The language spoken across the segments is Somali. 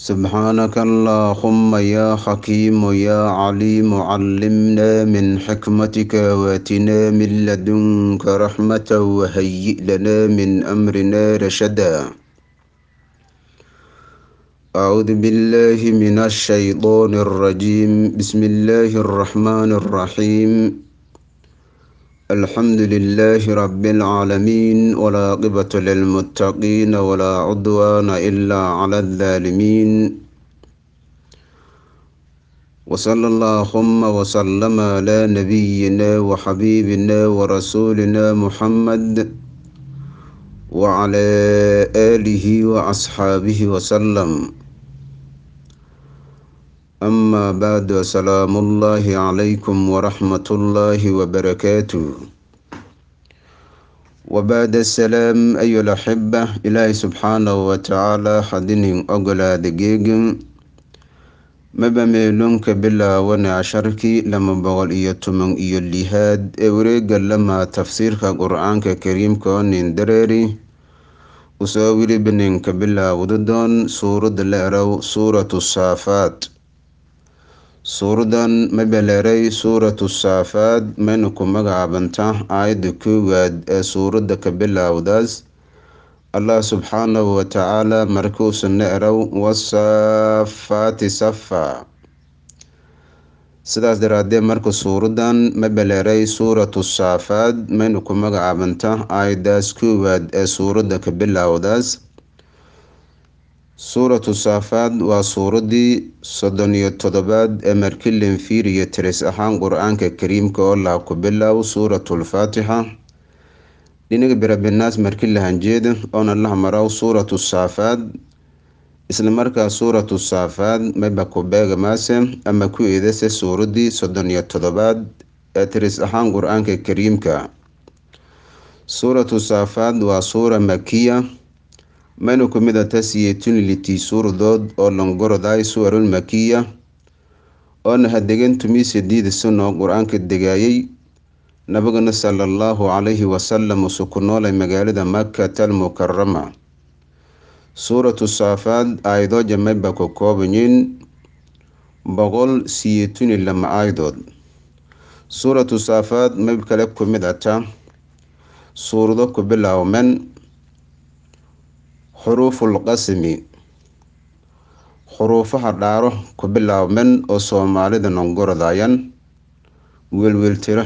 سبحانك اللهم يا حكيم يا عليم علمنا من حكمتك واتنا من لدنك رحمة وهيئ لنا من أمرنا رشدا أعوذ بالله من الشيطان الرجيم بسم الله الرحمن الرحيم الحمد لله رب العالمين ولا قبة للمتقين ولا عدوان إلا على الظالمين وصلى اللهم وسلم على نبينا وحبيبنا ورسولنا محمد وعلى آله وأصحابه وسلم أما بعد سلام الله عليكم ورحمة الله وبركاته وبعد السلام أيها الأحبة إلهي سبحانه وتعالى حدين أقلا دقيق mabameelonka bilaawana casharkii lama boqol iyo toban iyo lihaad ee wareega lama tafsiirka qur-aanka kariimka nin dareeri usoo wili beninka bilaawdu doon suuradda la erow suuratu suuradan ma beleeray suuratu saafaad mayna ku magacaabanta aayadda koowaad ee suuradda ka bilowdaas allah subxaanahu watacaala markuusana erow wasaafaati safa sidaas daraadee marka suuradan ma beleeray suuratu saafaad mayna ku magacaabanta aayaddaas koowaad ee suuradda ka bilowdaas suuratu saafaad waa suuraddii iyo toddobaad ee markilin fiiriyo tiris ahaan qur-aanka kariimka oo laha ku bilow suuratulfaatixa dhinaga birabinaas marki markilahanjeeda oona laha maraw suuratu saafaad isla markaa suuratu saafaad maba ku beegamaase ama ku eedase suuraddii iyo toddobaad ee tiris ahaan qur-aanka kariimka suuratu saafaad waa suura makiya menu ku mid a tasiyetuni suurdood oo longoroday suwarul makiya oona hadegan tumiise diidasunoo qur-aanka degaayay nabigana sala allahu calayhi wasalam usu ku noolay magaalada makatal mukarama suuratu saafaad aayadoo jamay ba ku koobanyiin boqol siyetuni lama aayadood suuratu saafaad mayb kale ku mid ata suurado ku bilaawmen xuruufulqasmi xuruufaha dhaaro ku bilaabman oo soomaalida nongorodayan welweltira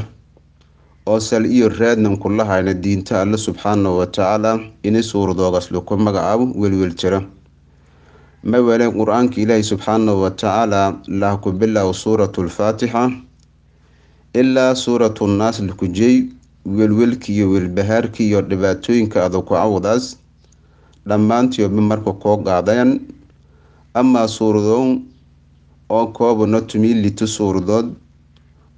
oo sal iyo raadnan kula hayna diinta alle subxaanahu watacaala ini suuradoogaas laku magacaabo welweltira ma weleen qur-aanka ilaahi subxaanahu watacaala laha ku bilaaw bilow suuratulfaatixa ilaa suuratu naas lakujey welwelkiiyo welbahaarkii iyo dhibaatooyinka adag ku cawdaas dhammaantiyoodba marka koo qaadayan ama suuradow oo koobano tumii litu suuradood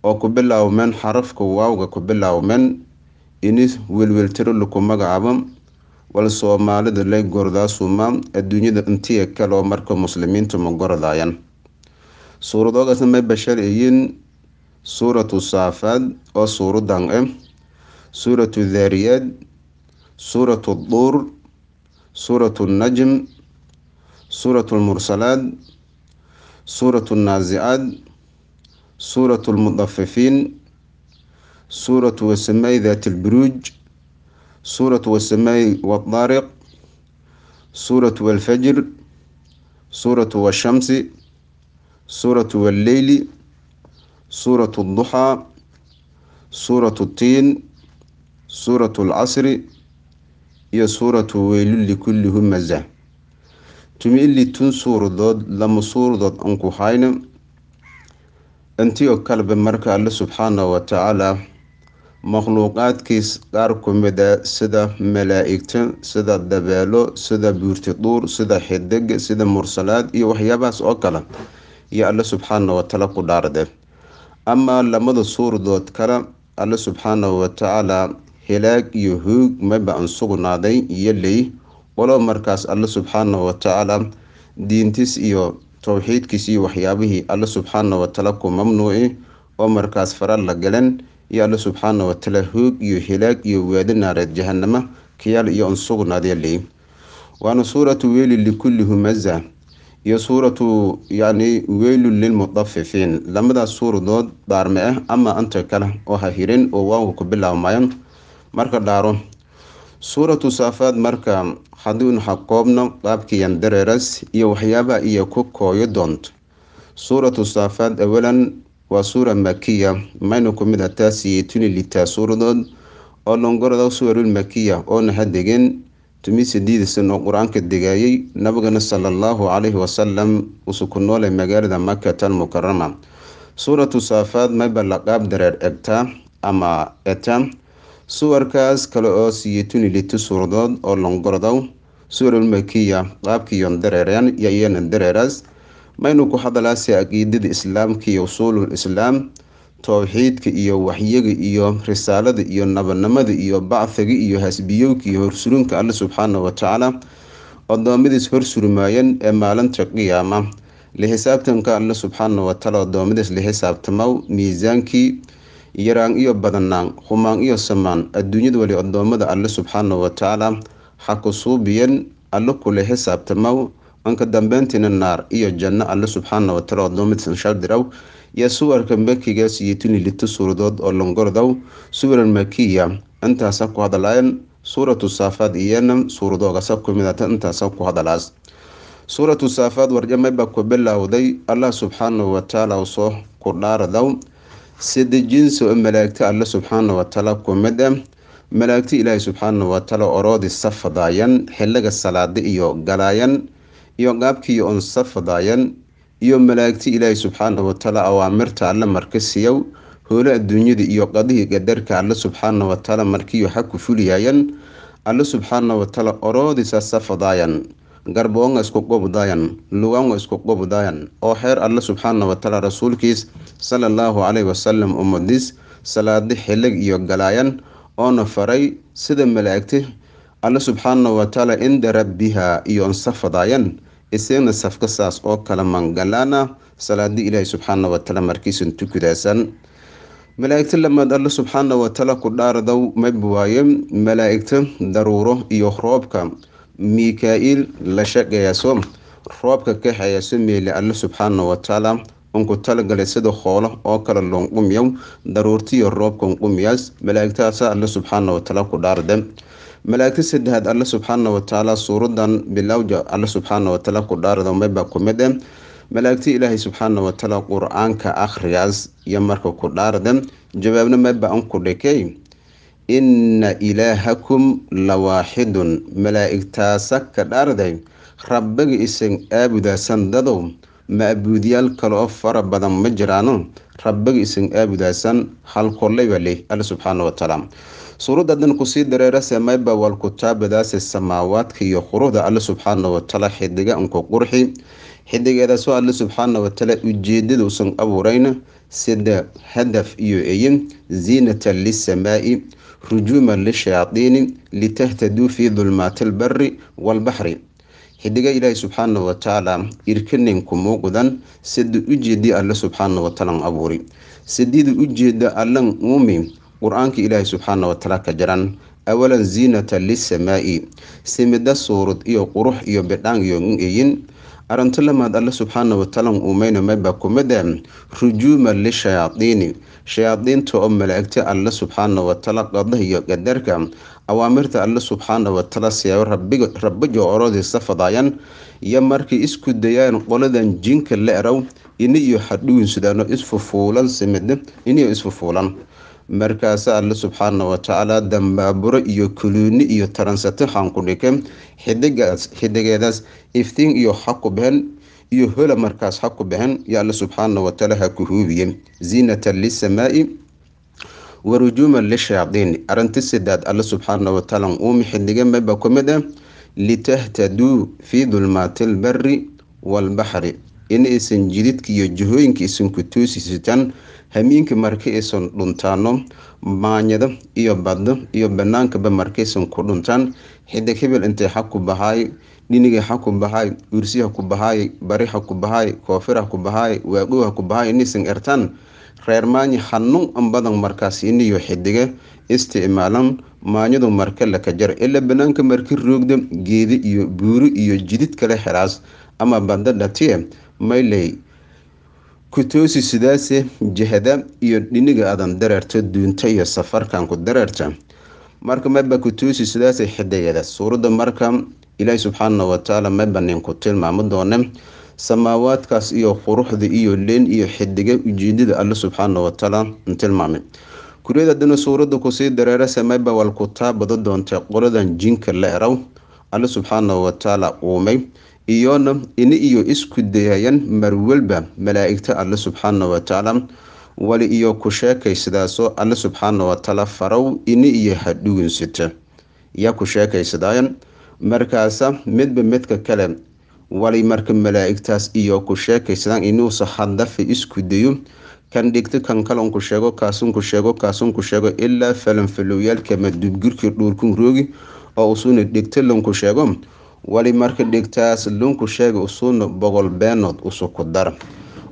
oo ku bilaawmeen xarafka waawga ku bilaawmeen ini welweltiro laku wal soomaalida lay gordaasuma suumaa adduunyada intiya kaloo marka muslimiintu ma gorodaayan suuradogaasna may bashar iyin suuratu saafaad oo suuradan ah suuratu daariyaad suuratu duur suuratu الnajm suuratu اlmursalaad suuratu الnaazicaad suuratu اlmudafifiin suuratu wasamaa'i daati اlburuuj suuratu wasamaa'i wاdaariq suuratu wاlfajr suuratu wاshamsi suuratu wاlleyli suuratu الduxaa suuratu الtiin suuratu اlcasri iyo suuratu weylun likulli humaza tumi ilitun suuradood lama suuradood aan ku hayno intiyo kaleba marka alle subxaana watacaala makhluuqaadkiis qaar kumida ah sida malaa'igta sida dabeelo sida buurti duur sida xidig sida mursalaad iyo waxyaabahaas oo kale iyo alle subxaana wa ku dhaarde amaa lamada suuradood kale alle subxaana wa hilaag iyo hoog maba aan sugnaaday iyo ley walow markaas alle subxaana watacaala diintiis iyo towxiidkiis waxyaabihii alle subxaana watacaala ku mamnuuci oo markaas faral la galan iyo alle subxaana watacaala hoog iyo hilaag iyo waadi naareed jahanama kayaal iyo aan sugnaaday ley waana suuratu weylin likulli humaza iyo suuratu yacni weylun lilmudafifiin labadaas suuradood daarme ah ama anta kale oo ha oo waagu ku bilaabmayan marka dhaaro suuratu saafaad marka haduun xaqoobno koobno qaabkiyan dareeras iyo waxyaabaha iyo ku kooyo doonto suuratu saafaad awalan waa suura makiya maynu ku mid ah taasiyo tuni litaa suuradood oo longorada suwarul makiya oona ha degeen tumiisidiidisan oo qur-aanka degaayay nabigana sala allahu caleyhi wasalam usu ku noole magaalada makatan almukarama suuratu saafaad maybala qaab dareer egta ama eta suwarkaas kale oo siiyey tunilitu suuradood oo longordow suwarulmakiya qaabkiiyon dareereen iyo iyonan dareeraas maynu ku hadalaase aqiidada islaamka iyo usuulul islaam towxiidka iyo waxyaga iyo risaalada iyo nabanimada iyo bacthiga iyo hasbiyowka iyo horsurinka alle subxaana watacaala addoommadiis horsurmaayeen ee maalinta qiyaama la xisaabtanka alle subxaana watacala addoommadiis la xisaabtamaw miisaankii yaraan iyo badanaan humaang iyo samaan adduunyada weli addoommada alle subxaana wa tacaala ha ku suubiyan alle kule xisaabtamaw anka dambeyntiina naar iyo janno alle subxaana wa taala addoommadiisan shaadiraw yaa suwarka makigaas iyo tuni suuradood oo longordaw suwaran makiya intaasa ku hadalayan suuratu saafaad iyana suuradoogaasa kumidata intaasa ku hadalaas suuratu saafaad warjamay baa ku bilowday allah subxaana wa tacaala ku dhaaradaw sadejinsa oo malaagta alle subxaana wataala kumid ah. malaagta ilaahay subxaana wataala oroodi safadaayan xiliga salaada iyo galaayan iyo gaabkiiyo on safadaayan iyo malaagta ilaahay subxaana wataala awaamirta alle markasiyow hoole adduunyada iyo qadihii gadarka alle subxaana wataala markiyo xaku fuliyaayan alle subxaana wataala oroodiisa safadaayan garboonga isku qobdayan lugawnga isku qobdayan oo xeer alle subxaana watacaala rasuulkiis sala allahu caleyhi wasalam ummadiis salaadi xilig iyo galaayan oona faray sida malaa'igti alle subxaana watacaala inda rabbiha iyoon safadayan isagna safka saas oo kala mangalaana salaadi ilaahay subxaana watacaala markiisan tukudaasan malaa'igta lamaad alle subxaana watacaala ku dhaardow mab waaye malaa'igta daruuro iyo roobka mikail iil la shaqeeyaso roobka ka hayaso meeli alle subxaana watacaala unku talagalay sida hoolo oo kale lonqumiyow daruurtiyo roobkanqumiyaas malaa'igtaasa alle subxaana watacaala ku dhaarde malaa'igta saddexaad alle subxaana watacaala suuradan bilowja alle subxaana watacaala ku dhaarda meba ku e malaa'igta ilaahay subxaana watacaala qur-aanka akhriyaas iyo marka ku dhaarde jawaabna meba unku dhikey inna ilaahakum lawaaxidun ka dhaarday rabbiga isan aabudaasan dadow ma'abuudyaal kale oo fara badan ma jiraano rabbiga isan aabudaasan hal kolleyba leh alle subxaana watacaala suuradda kusii dareera samayba wal kutaabadaase samaawaadka iyo quruxda alle subxaana watacaala xidiga unku qurxi xidigeedaasoo alle subxaana watacaala ujeedada usan abuurayna sida hadaf iyo eyin ziinata lisamaa'i rujuuma lishayaaiini litahtaduu fii dulmaati albari waalbaxri xidiga ilaahi subxaana watacaala irkaninku muuqudan sida ujeedii alle subxaana wataalan abuuri sidida ujeeda allan uumi qur-aanka ilaahi subxaana watacaala ka jaran awalan ziinata lisamaa'i simida suurud iyo qurux iyo bidhaan iyo eyin aranto lamaad alle subxaana wataalan uumayna mayba kumada ah, rujuuma lishayaadiini shayaadiinta oo malaa'igti alle subxaana watala qoda iyo gadarka awaamirta alle subxaana watala siyaabo rabbiga orodiisa fadaayan iyo markay isku dayaan qoladan jinka le-row ini iyo hadhuwin sudaano isfufuulan simid iniyo isfufuulan markaasa alle subxaana watacaala dambaaburo iyo kuluuni iyo taransato xaanqudhike xidigeedaas iftiin iyo xaqubhen iyo hola markaas ha ku bixin yo alle subxaana wataala ha ku huubiyey ziinatan lisamaa'i wa rujuuman lishayaadiini arrinta sidaad alle subxaana wataala uu mixidhiga maba ku mid ah litahtaduu fii dulmaati albari waalbaxri inaysan jididka iyo jahooyinka isan ku toosisataan marka aysan dhuntaano maanyada iyo baddo iyo banaankaba ba markaysan ku dhuntaan xidig hebel intay xag bahaay dhinig ha ku bahaay ursi ha ku bahaay bari ha ku bahaay koofir ha ku bahaay waaqow ha ku ertan reer maanyi ambadan markaas inayo xidige isticmaalan maanyadu marka lakajar ilaa banaanka marki roogda geeda iyo buuri iyo jidid kale xeraas ama badda dhatiye mayley kutoosi sidaase jahada iyo dhiniga adan dareerta duunta iyo safarkanku dareerta marka maba kutoosi sidaase xidayada suuradda marka ilaahay subxaana watacaala ma banayn ku tilmaamo doone samaawaadkaas iyo quruxda iyo leen iyo xidiga ujeedada alle subxaana watacaala tilmaamay kuriyad haddana suuradda kusii dareerase mabawal ku taabado doontay qoladan jinka leerow alle subxaana watacaala uumay iyona ini iyo isku dayayan marwalba malaa'igta alle subxaana watacaala wali iyo ku sheekay alle subxaana watacaala farow ini iyo hadhuwinsita yaa ku sheekaysadaayan markaasa midba midka kale wali marka malaa'igtaas iyo ku sheekaysadaan inuusa haddafa isku dayo kan dhigto kan kalonku sheego kaasunku sheego kaasunku sheego ilaa falanfalowyaalkama dubgirka dhuurkun roogi oo usuuna dhigto lunku sheego wali marka dhigtaas lunku sheega usuuna boqol beenood usuku dar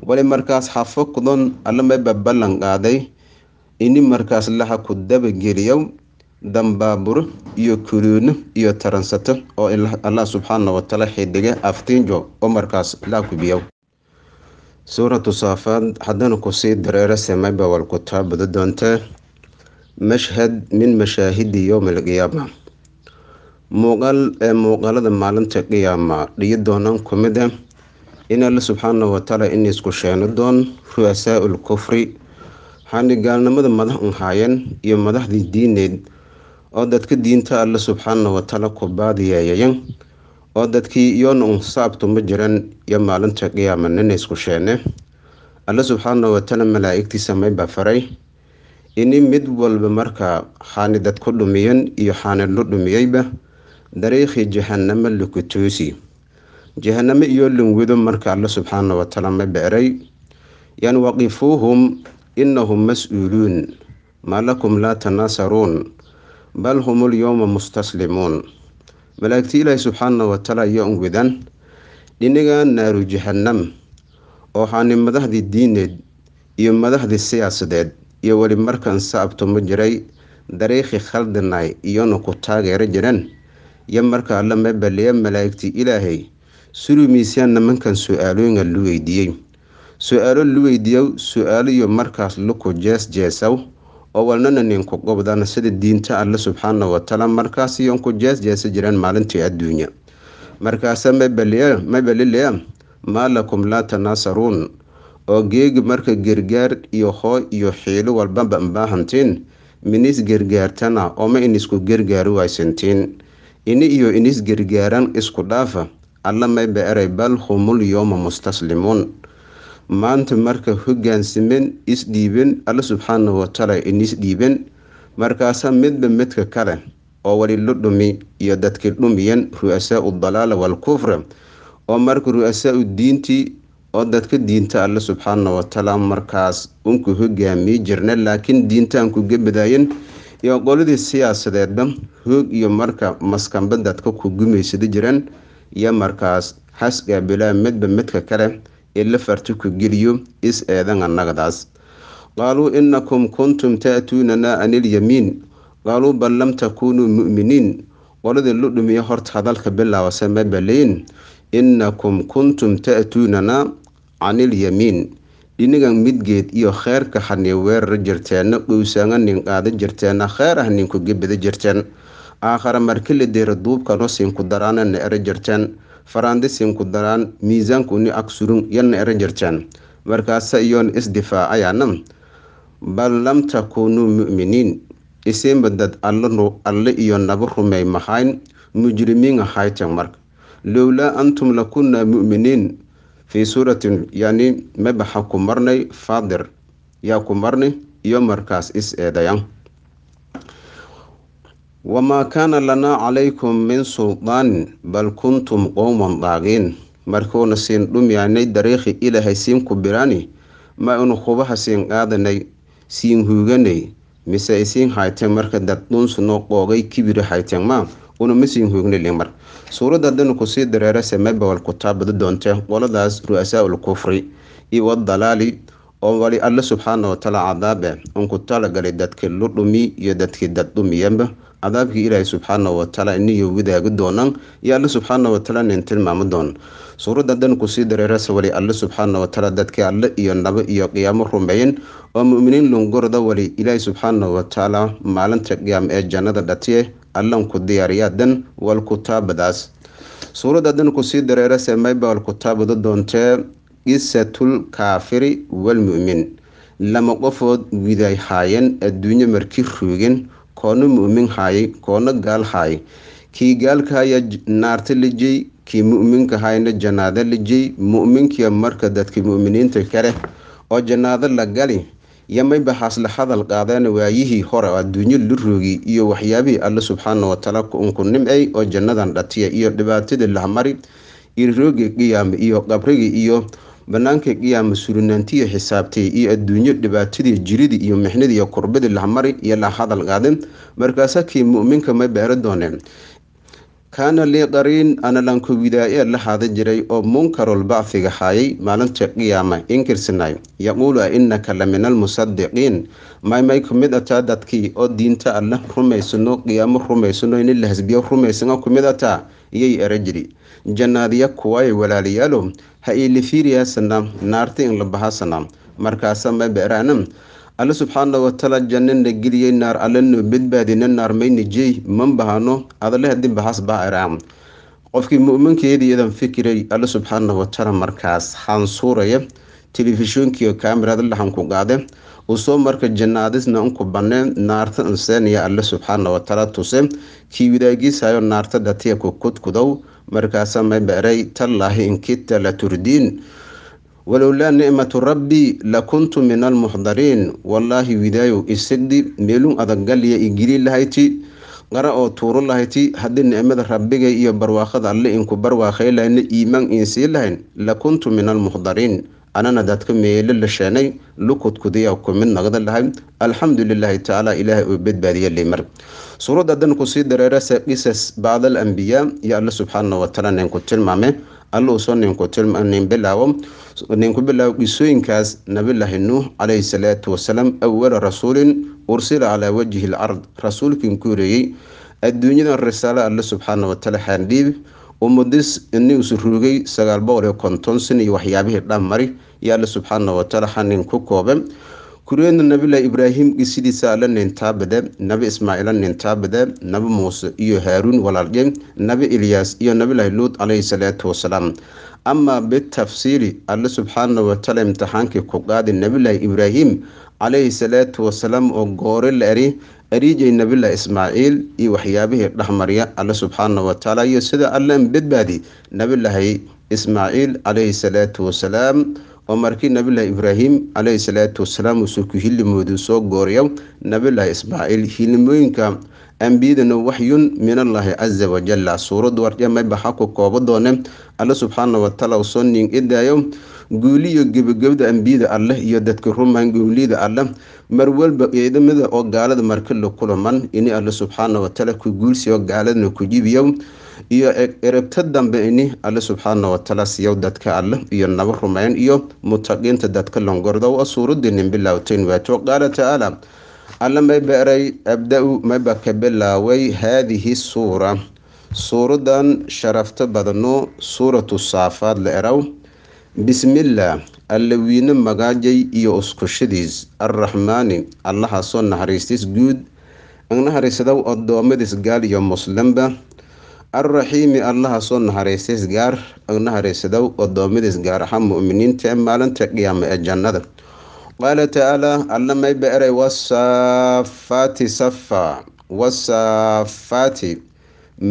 wali markaas xafo kudon allamaba ballan qaaday ini markaas laha ku dabageliya dambaaburo iyo kuruuno iyo taransato oo allah subxaana wataala xidiga aftiinjo oo markaas laakubiyow suuratu saafaad haddana kusii dareera samayba wal ku taabado doontaa mashhad min mashaahidi yowmi alqiyaama muuqaal ee muuqaalada maalinta qiyaama dhiyo doonaan ku mid a ah, in alle subxaana watacaala inaysku sheeno doon ru'asaa-ul kufri xani madax unhaayeen iyo madaxdii diineed oo dadka diinta alle subxaana wataala ku baadiyeeyayan oo dadkii yoona uun saabtu ma jiran iyo maalinta qiyaama ninaysku sheene alle subxaana wataala malaa'igtiisa maybaa faray ini mid walba marka xaani dadku dhumiyan iyo xaani lu dhumiyeyba dareekhii jahanamo lukutuusi jahanamo iyo lingudo marka alle subxaana wataala ma bicray yan waqifuuhum inahum mas-uuluun maa lakum laa tanaasaruun bal hum ulyowma mustaslimuun malaa'igtii ilaahi subxaana wa tacaala ayaa unwidaan dhinaga naaru jahanam oo haani madaxdii diineed iyo madaxdii siyaasadeed iyo weli markaan saabto ma jiray dariiqi khaldinay iyona ku taageero jireen iyo marka alla mabaliya malaa'igtii ilaahay suruu miisaan nimankan su aalooyinga lu weydiiyey su-aalo lu weydiiyow su aalo iyo markaas luku jees jeesow oo walnana ninku gobdan sida diinta alle subxaana watacaala markaas iyoonku jeesjeesa jireen maalintii adduunya markaase mabelilea maa lakum laa tanaasaruun oo geegi marka gargaar iyo hoo iyo xiilo walbaba mbaahantiin minis gergaartana ooma inisku gergaari waysantiin ini iyo inis gargaaran isku dhaafa alla mayba erey bal humul yooma mustaslimuun maanta marka hogaansamen isdhiiben alla subxaana wataala inisdhiiben markaasa midba midka kale oo walilo dhumi iyo dadkii dhumiyan ru'asaau udalaala waalkufra oo marka ru'asaau diintii oo dadka diinta alla subxaana wataala markaas unku hogaamiyi jirna laakiin diintaan kuga iyo qoladii siyaasadeedba hoog iyo marka maskanba dadka ku gumaysada jiraan iyo markaas xasgaa midba midka kale ee ku geliyo is eedanga nagadaas qaaluu inakum kuntum taatuunanaa anilyamiin qaaluu bal lam takuunuu mu'miniin qoladii lu dhumiya horta hadalka bilaawasa ma baleyn inakum kuntum taatuunanaa canilyamiin dhinigan midgeed iyo kheyrka hanii weerara jirteenna dhowsaanga nin qaada jirteenna kheer ah nin ku gebada jirteen aakhara markili deera duubka nosiinku daraana na era jirteen faraandisin ku daraan miisaankuni ag surun yana eran markaasa iyon iyoon bal lam takuunuu mu'miniin iseenba alle iyo naba rumey mahayn mujrimiina haytan marka lowlaa antum lakunnaa mu'miniin fii suuratin yani mabaxa ku marnay faadir yaa ku marnay iyo markaas is eedayan wamaa kaana lanaa calaykum min suldaanin bal kuntum qowman daagiin markuuna siin dhumyaanay dariikhi ilaahay siin kubiraani ma inu kubaha siin qaadanay siin huuganay mise isiin hayteen marka daddhuunsuno qoogay kibiri hayteen maa una ma siin huugnay limar suuradda haddaynu kusii dareera samebawal kutaa badi doonte qoladaas ru'asaa'ul kufri iyo wadalaali oo wali alle subxaana watacaala cadaabe unku talagalay dadkii ludhumi iyo dadkii daddhumiyaba cadaabkii ilaahay subxaana wataala iniyo wadaagi doonaan iyo alle subxaana wataala nin tilmaami doon suuradda dan kusii dareerasa wali alle subxaana wataala dadkii alle iyo nabo iyo qiyaamo rumeeyen oo muminiin lungurda wali ilaahay subxaana watacaala maalinta qiyaam ee jannada dhatiye allan ku diyaariyaa dan wal kutaabadaas suuradda dan kusii dareerase maybal kutaabada doontee qisatul kaafiri walmumin lama qofood widay haayeen adduunyo markii ruugin koona mu'min haayay koona gaal haayay kii gaalkaaya naarta la kii mu'minka hayna jannaado la mu'minkiya marka dadka mu'miniinta kale oo jannaado la gali yamay baxaas hadal qaadeen waayihii hore adduunyo la roogi iyo waxyaabihii alle subxaana wataala unku nimcay oo jannadan dhatiya iyo dhibaatadii lahmari iyo roogii qiyaame iyo qabrigii iyo bannaankaygiiyaa mas-uulinaantiya xisaabtay iyo adduunyo dhibaatadii jiridii iyo mixnidii iyo kurbadii lahamari iyo lahadal qaadin markaasaa kii mu-minka ma beeri dooneen kaana lii qariin analankuwidaa-ee la haada jiray oo munkarul bacfiga haayay maalinta qiyaama inkirsinay yaquulu a la min almusadiqiin maymay kumid ataa dadkii oo diinta alla rumaysano qiyaamo rumaysano inin lahasbiyo rumaysana kumid ataa iyay erajiri jannaadiya kuwaay walaalayaalo ha ilifiriyasanam naartiin labahasanam markaasama beeraanam alle subxaana wataala jannana geliyey naar alleno badbaadina naarmaynijey man bahano adalehadi bahas baairaam qofkii mu-minkeediiadan fikiray alle subxaana wataala markaas xansuuraya telefishinkiio kamirada laxanku qaade usoo marka janaadisna unku bannee naarta inseeniya alle subxaana wataala tuse kii widaagiisayo naarta dhatiyaku kudkudow markaasa ma baray tallaahi inkita la turdiin walowlaa nicmatu rabbi lakuntu min almuxdariin wallaahi widaayow isagdi meelun adaggalya igili lahayti qara oo tuuro lahayti haddii nicmada rabbigay iyo barwaaqada alle inku barwaaqay lahayna iimaan insii lahayn lakuntu min almuxdariin anana dadka meelo la sheenay lukudkudiya ku mid nagda lahay alxamdu lilaahi tacaala ilaahay oo badbaadiya limar suuradda dan kusii dareerasa qisas bacd alambiyaa iyo alle subxaana wataala ninku tilmaame alluuso nin bilaawo ninku bilaawo qisooyinkaas nabilaahi nuux caleyhi salaatu wasalaam awala rasuulin ursila calaa wajihi lcard rasuulkiin ku horeeyey adduunyadan risaale alle subxaana watala xaandhiib umudis ina isu rugay sagaal boqol iyo konton sin iyo waxyaabihii dhan mari iyo alle subxaana watala xanin ku koobe kureedna nabilahi ibraahim gisidiisa la nintaabade nabi ismaaciila nintaabade nabi muuse iyo haaruun walaalge nabi ilyaas iyo nabilahi luud calayhi salaatu wasalaam amaa bitafsiiri alle subxaana wataala imtixaankii ku qaadi nabilahi ibraahim calayhi salaatu wasalaam oo goore la eri ariijay nabilahi ismaaciil iyo waxyaabihii dhexmarya alle subxaana watacaala iyo sida alle badbaadi nabilahi ismaaciil calayhi salaatu wasalaam oo markii nabiyulaahi ibraahim calayhi salaatu wasalaam uusan ku hilimoodu soo gooriyo nabilaahi ismaaciil hilimooyinka ambiyadana waxyun minallaahi caza wajala suuradu warjamayba ha ku koobo doone alle subxaana wataala usoo nin idaayo guuli iyo gebagabada ambiyada alleh iyo dadka rumaan guuliyada alleh marwalba eedamada oo gaalada marka la kulaman ini alle subxaana wataala ku guulsiyo gaaladana ku jibiyo iyo e-, eregto dambe ini alle subxaana watacaala siiyow dadka alle iyo naba rumayn iyo mutaqiinta dadka longordowa suuradiinin bilaawteen waato qaala tacaala alle may baray abda-u mayba bilaaway haadihi suura suuradan sharafto badano suuratu saafaad la eraw bismillaah alla magaajay iyo uskushadiis arraxmaani allahaasoo naxariistis guud ang naxariisadow addoommadiis gaal iyo muslimba arraxiimi allaha soo naharaysays gaar naharaysadow addoommadiis gaar ahaan mu'miniinta ee maalinta qiyaamo ee jannada qaala tacaala alla mayba eray wasaafaati safa wasaafaati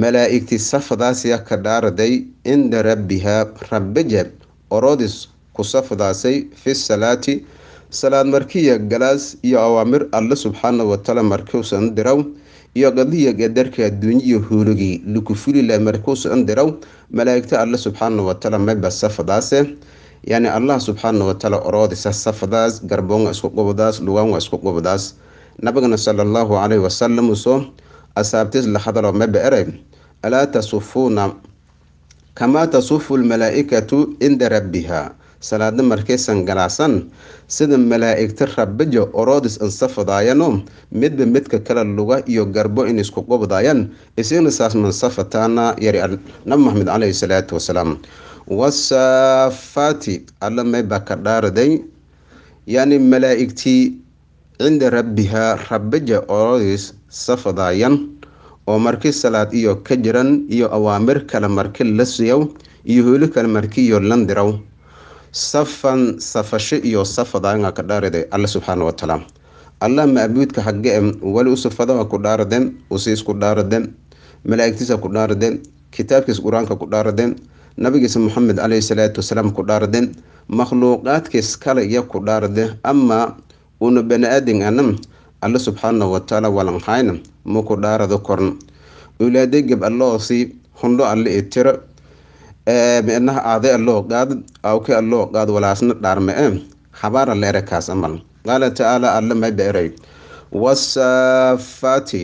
malaa'igti safdaasya ka dhaarday cinda rabbiha rabbaja orodis ku safdaasay fi salaati salaad markiya galaas iyo awaamir alla subxaana watacaala markiusan diraw iyo qadiyaga darka adduunye iyo huulogii likufulila markuu socon diraw malaa'igta alle subxaana wataala meba safadaase yani allah subxaana wataala oroodisa safadaas garboon isku qubadaas lugaan isku qubadaas nabigana sala allahu caleyhi wasalam uso asaabtiis la hadalo meba erey alaa tasufuuna kamaa tasufu lmalaa'ikatu cinda rabbiha salaada markaysan galaasan sida malaa'igta rabajo oroodis ansafadaayano midba midka kale luga iyo garbo in isku qubdayan isina saas mansafataana yari nabi maxamed caleyhi salaatu wasalaam wasaafaati alla maybaa ka dhaaraday yani malaa'igtii cinda rabbihaa rabaja oroodis safadaayan oo markii salaad iyo ka jiran iyo awaamir kale marki lasiyow iyo huli kale markiyo landiraw safan safasho iyo safadaanga ka dhaarade alle subxaana watacaala allah macbuudka xagge wali u ku dhaarade usiis ku dhaarade malaa'igtiisa ku dhaarade kitaabkiisa qur-aanka ku dhaarade nabigiisa maxamed caleyhi salaatu wasalaam ku dhaarade makhluuqaadkiis kale iyo ku dhaarade ama una bani aadin anam alle subxaana watacaala walanhayna muku dhaarado korn ulaade gab hundho hondo alle itiro Eh, micnaha aade alloo qaad awke walaasna dhaarmee eh, habaara xabaara amal qaala taaala alle mayba eray wasaafaati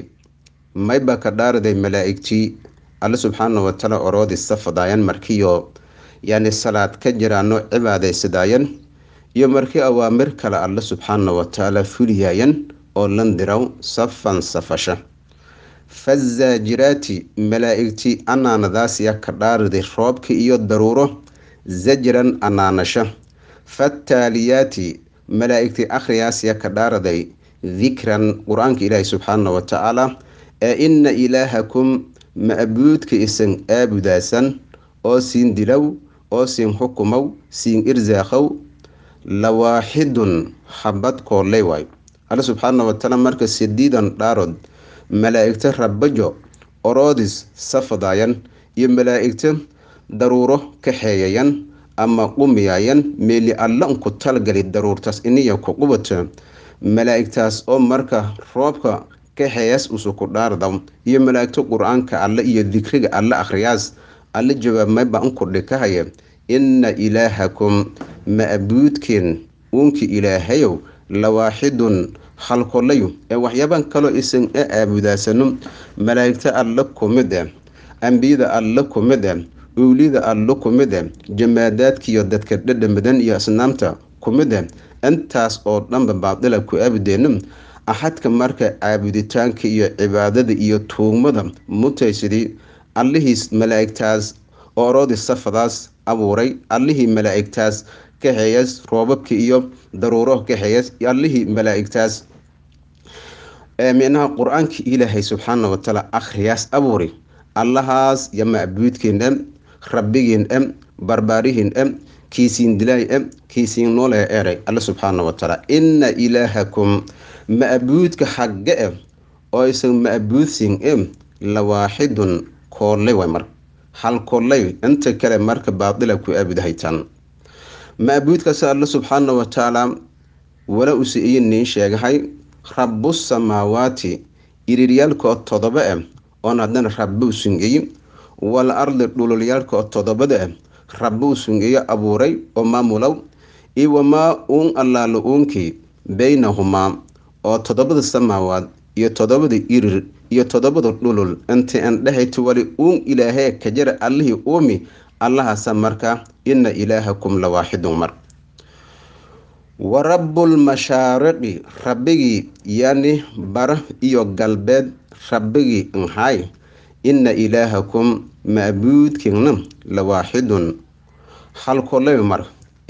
mayba ka dhaariday malaa'igtii alle subxaana watacaala oroodi fadaayan markiyo yani salaad ka jiraano cibaadaysadayan iyo markii awaamir kale alle subxaana watacaala fuliyaayan oo landiraw safan safasha fazaajiraati malaa'igti anaanadaasiya ka dhaariday roobka iyo daruuro zajran anaanasha fataaliyaati malaa'igti akhriyaasya ka dhaariday dikran qur-aanka ilaahay subxaana wa tacaala ee ina ilaahakum ma isan aabudaasan oo siin dilow oo siin xukumow siin irsaaqow lawaaxidun habad kooley waay alle subxaana wa tacaala marka sidiidan dhaarod malaa'igta rabajo orodis safadayan iyo malaa'igta daruuro kaxeeyayan ama qumiyayan meeli alla unku talgali daruurtaas iniya ku qubata malaa'igtaas oo marka roobka kaxeeyaas usuku dhaarda iyo malaa'igto qur-aanka alle iyo dikriga alle akhriyaas alle jawaabmayba unku dhikahaya inna ilaahakum ma'buudkeen uunki ilaahayow lawaaxidun halkolayo ee waxyaaban kaloo isan e aabudaasano malaa'igta alla kumid e eh, ambiyada alla kumid e eh, uulida alla kumid e eh, jamaadaadkiiyo dadka dhadhamadan iyo asnaamta kumid intaas oo dhanba baadila ku aabudeeno axadka marka caabuditaanka iyo cibaadada iyo tuugmada mutaysidii allihii malaa'igtaas ooroodii safadaas abuuray allihii malaa'igtaas kaxeeyas roobabka iyo daruuro kaxeeyas allihii malaa'igtaas micnaha qur-aanka ilaahay subxaana watacaala akhriyaas abuuri allahaas ya macbuudkeen em rabbigeen em barbaarihin em kiisiin dilaay em kiisiin noole eray alle subxaana watacaala inna ilaahakum ma'buudka xagge e eh, oo isan ma'buudsin em eh, lawaaxidun koodlay way mar hal koodlay inta kale marka baadila ku aabudahaytaan ma'buudkaas alle subxaana watacaala wala usi sheegahay rabu samaawaati iriiryaalka todoba ah eh, oon haddana rabuu sungeeyey wal ardi dhululyaalka oo todobada ah eh, rabbuu sungeeyo abuuray oo maamulow iyo maa uun allaala uunkii beynahumaa oo todobada samaawaad iyo todobada irir iyo todobada dhulul inta indhahayta wali uun ilaahee kajara allihii uumi allahaasa marka ina ilaahakum la waaxidu mar warabbulmashaariqi rabbigii yani bara iyo galbeed rabbigii nhay ina ilaahakum maabuudkiinna la waaxidun halkoley mar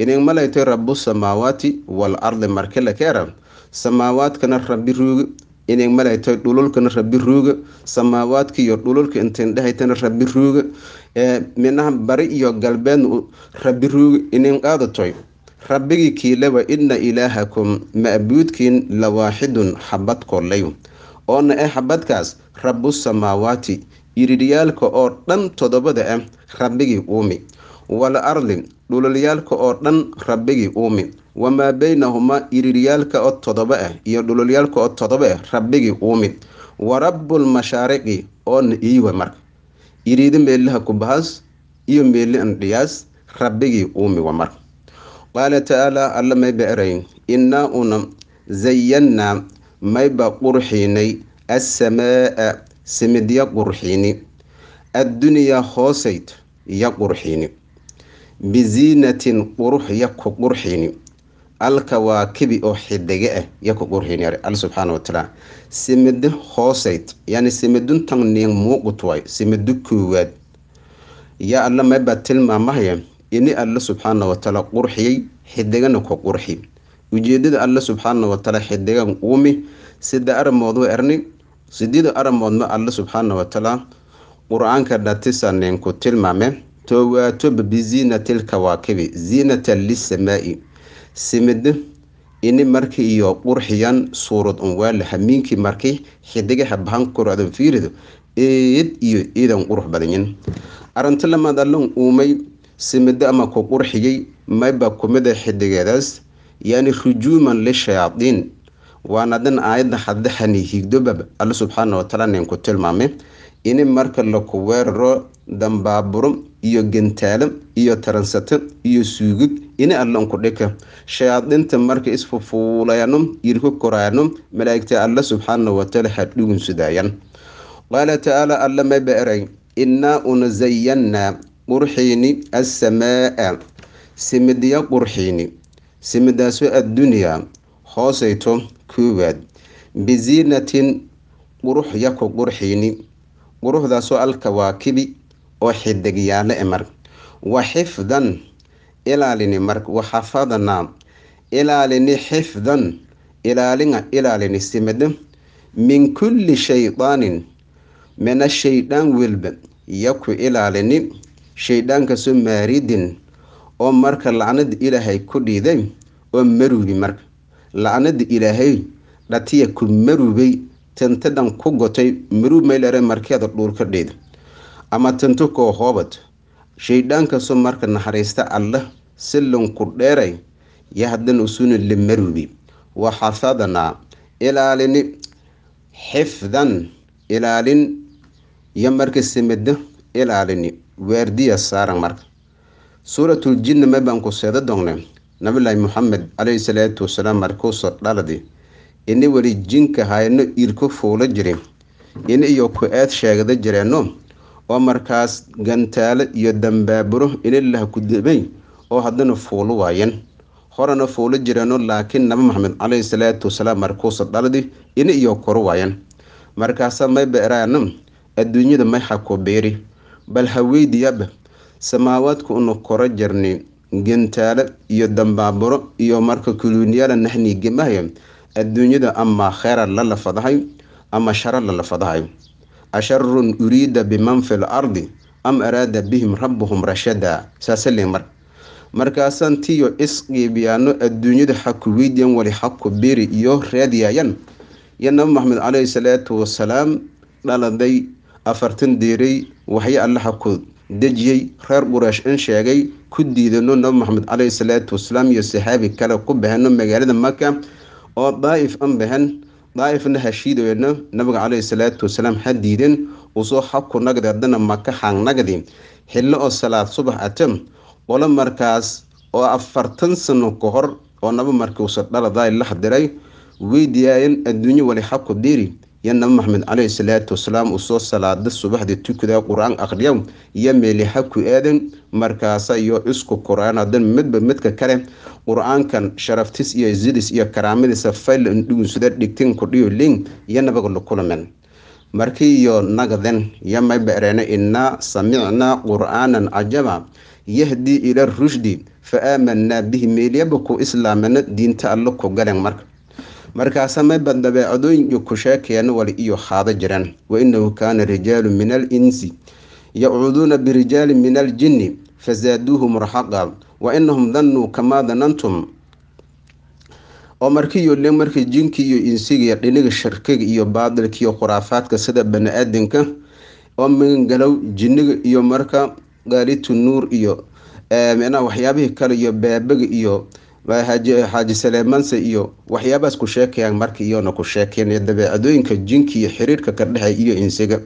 inin malaytay rabbu samaawaati wal ardi marke lakeera samaawaadkana rabbi ruuga inin malaytay dhululkana rabbi ruuga samaawaadka iyo dhululka intindhahaytana rabbi ruuga minaha bari iyo galbeedna rabbi ruuga inin qaadatoy rabbigii kiilewa idna ilaahakum ma'buudkiin la waaxidun xabad kollayu oona ah xabadkaas rabu samaawaati yiridhyaalka oo dhan todobada ah eh, rabbigii uumi wal ardi dhulalyaalka oo dhan rabbigii uumi wamaa baynahumaa yiriryaalka oo todoba ah iyo dhulalyaalka oo todoba ah rabbigii uumi wa rabbulmashaariqi oona iiwa marka yiriidi meelaha kubahas iyo meeli andhiyaas rabbigii uumi wa marka qaala tacaala alla may ba erayn innaa una zayannaa mayba ba qurxiinay assamaa'a simidya qurxiini addunyaa hoosayd ya qurxiini biziinatin qurux ya ku qurxiini alkawaakibi oo xidege ah ya ku qurxiini al subxaana watacaala simid hoosayd yani simiduntan niin muuqut simidu koowaad yaa alla may ba ini alle subxaana watacaala qurxiyey xidigana ku qurxi ujeedada alle subxaana watacaala xidigan uumi sida aramood u erni sidida aramoodma alle subxaana watacaala qur-aanka dhatisaneenku tilmaame towaatoba biziinatil kawaakibi ziinatan lisamaa'i simid ini marki iyo qurxiyan suurad un waa la hamiinkii markii xidigaha bahankuraadan fiirido eed iyo iidan qurux badanyin arinta lamaad allan uumay simide ama ku qurxiyey mayba kumida xidigeedaas yaani rujuuman lishayaadiin waana dhan aayadda haddaxani higdobab alle subxaana wataala ninku tilmaamay ini marka laku weeraro dambaaburo iyo gentaalo iyo taransato iyo suugid ini allanku dhika shayaadiinta marka isfufuulayano irku koraano malaa'igta alle subxaana wataala hadhugun sudaayaan qaala tacaala alla mayba eray innaa unazayannaa qurxiini assamaa'a simidya qurxiini simidaasu addunyaa hoosayto koowaad biziinatin qurux ku qurxiini quruxdaasoo alkawaakibi oo xidigyaale e mar wa xifdan ilaalini mar waxafadnaa ilaalini xifdan ilaalinga ilaalini simida min kulli shaydaanin mina shaydaan welba yaku ilaalini shayddaanka soo maaridin oo marka lacnada ilaahay ku dhiiday oo marubi marka lacnada ilaahay dhatiya ku marubay tantadhan ku gotay marub maylare markeeda dhuulka dhiida ama tanto koo hoobad shayddaanka soo marka naxariista allah sillanku dheeray yahdan usuna la marubi wa xafadnaa ilaalini xifdan ilaalin iyo marka samada ilaalini weerdiya saaran marka suuratul jinna meban ku seeda dogne nabilaahi moxamed caleyhi salaatu wasalaam markuusoo dhaladi ini weli jinka hayno iirku fuula jiri in iyo ku-aad sheegda jireenno oo markaas gantaalo iyo dambaaburo inilah ku dibay oo haddana fuulu waayeen horena fuulo jireenno laakiin nabi maxamed caleyhi salaatu wasalaam markuusa dhaladi ini iyo kuru waayeen markaasa may beeraano adduunyada may xaku biiri bal haweydiyaba samaawaadku unu koro jirnay gantaalo iyo dambaaburo iyo marka kuluniyala naxnii gemahayo adduunyada amaa kheerad la lafadahay ama shara la lafadahay asharun uriida biman fil ardi am araada bihim rabuhum rashada saasale mar markaasaan tiyo isqiibiyaano adduunyada xaku weydiyan wali xaku biri iyo raadiyayan yo nabi maxamed caleyhi salaatu wasalaam dhaladay afartan diiray waxyo alle xakood dejiyey reer qureysh in sheegay ku diidano nabi maxamed caleyhi salaatu wasalaam iyo saxaabi kale ku baheno magaalada maka oo daa'if an bahan daa'ifna hashiidoyna nabiga caleyhi salaatu wasalaam ha diideen usoo xabku nagdi haddana maka xaan nagdi xillo oo salaad subax atam qolo markaas oo afartan sano ka hor oo naba markii uusa dhaladaay la hadiray weydiyaayeen adduunyo wali xabku diiri iyo nabi maxamed caleyhi salaatu wasalaam uu soo salaada subaxdii tukada qur-aan akhriyo iyo meeliha ku aadan markaasa iyo cusku qur-aanadan midba midka kale qur-aankan sharaftis iyo zidis iyo karaamadiisa faylan dhigunsada dhigtin kudhiyo ling iyo nabaga lakulamen markiiyo nagaden iyo maybareene inaa samicnaa qur-aanan cajaba yahdi ila rushdi fa aamanaa bihi meeliyaba ku islaamana diinta alla ku galen marka markaase mayban dabeecadooyinku kusheekeen wal iyo haada jiraan wainahu kaana rijaalu min alinsi yacuuduuna birijaali min aljinni fasaaduuhum raxaqa wainahum dannuu kamaa danantum oo markiiyo markii jinki iyo insigiiyo dhiniga shirkiga iyo baadilka iyo khuraafaadka sida bani-aadanka oo magangalow jinniga iyo marka gaalitu nuur iyo waxyaabihii kale iyo baabaga iyo xaaji saleemanse iyo waxyaabaas ku sheekayaan marka iyona ku sheekeen dabeecadooyinka jinki iyo xiriirka ka dhexe iyo insiga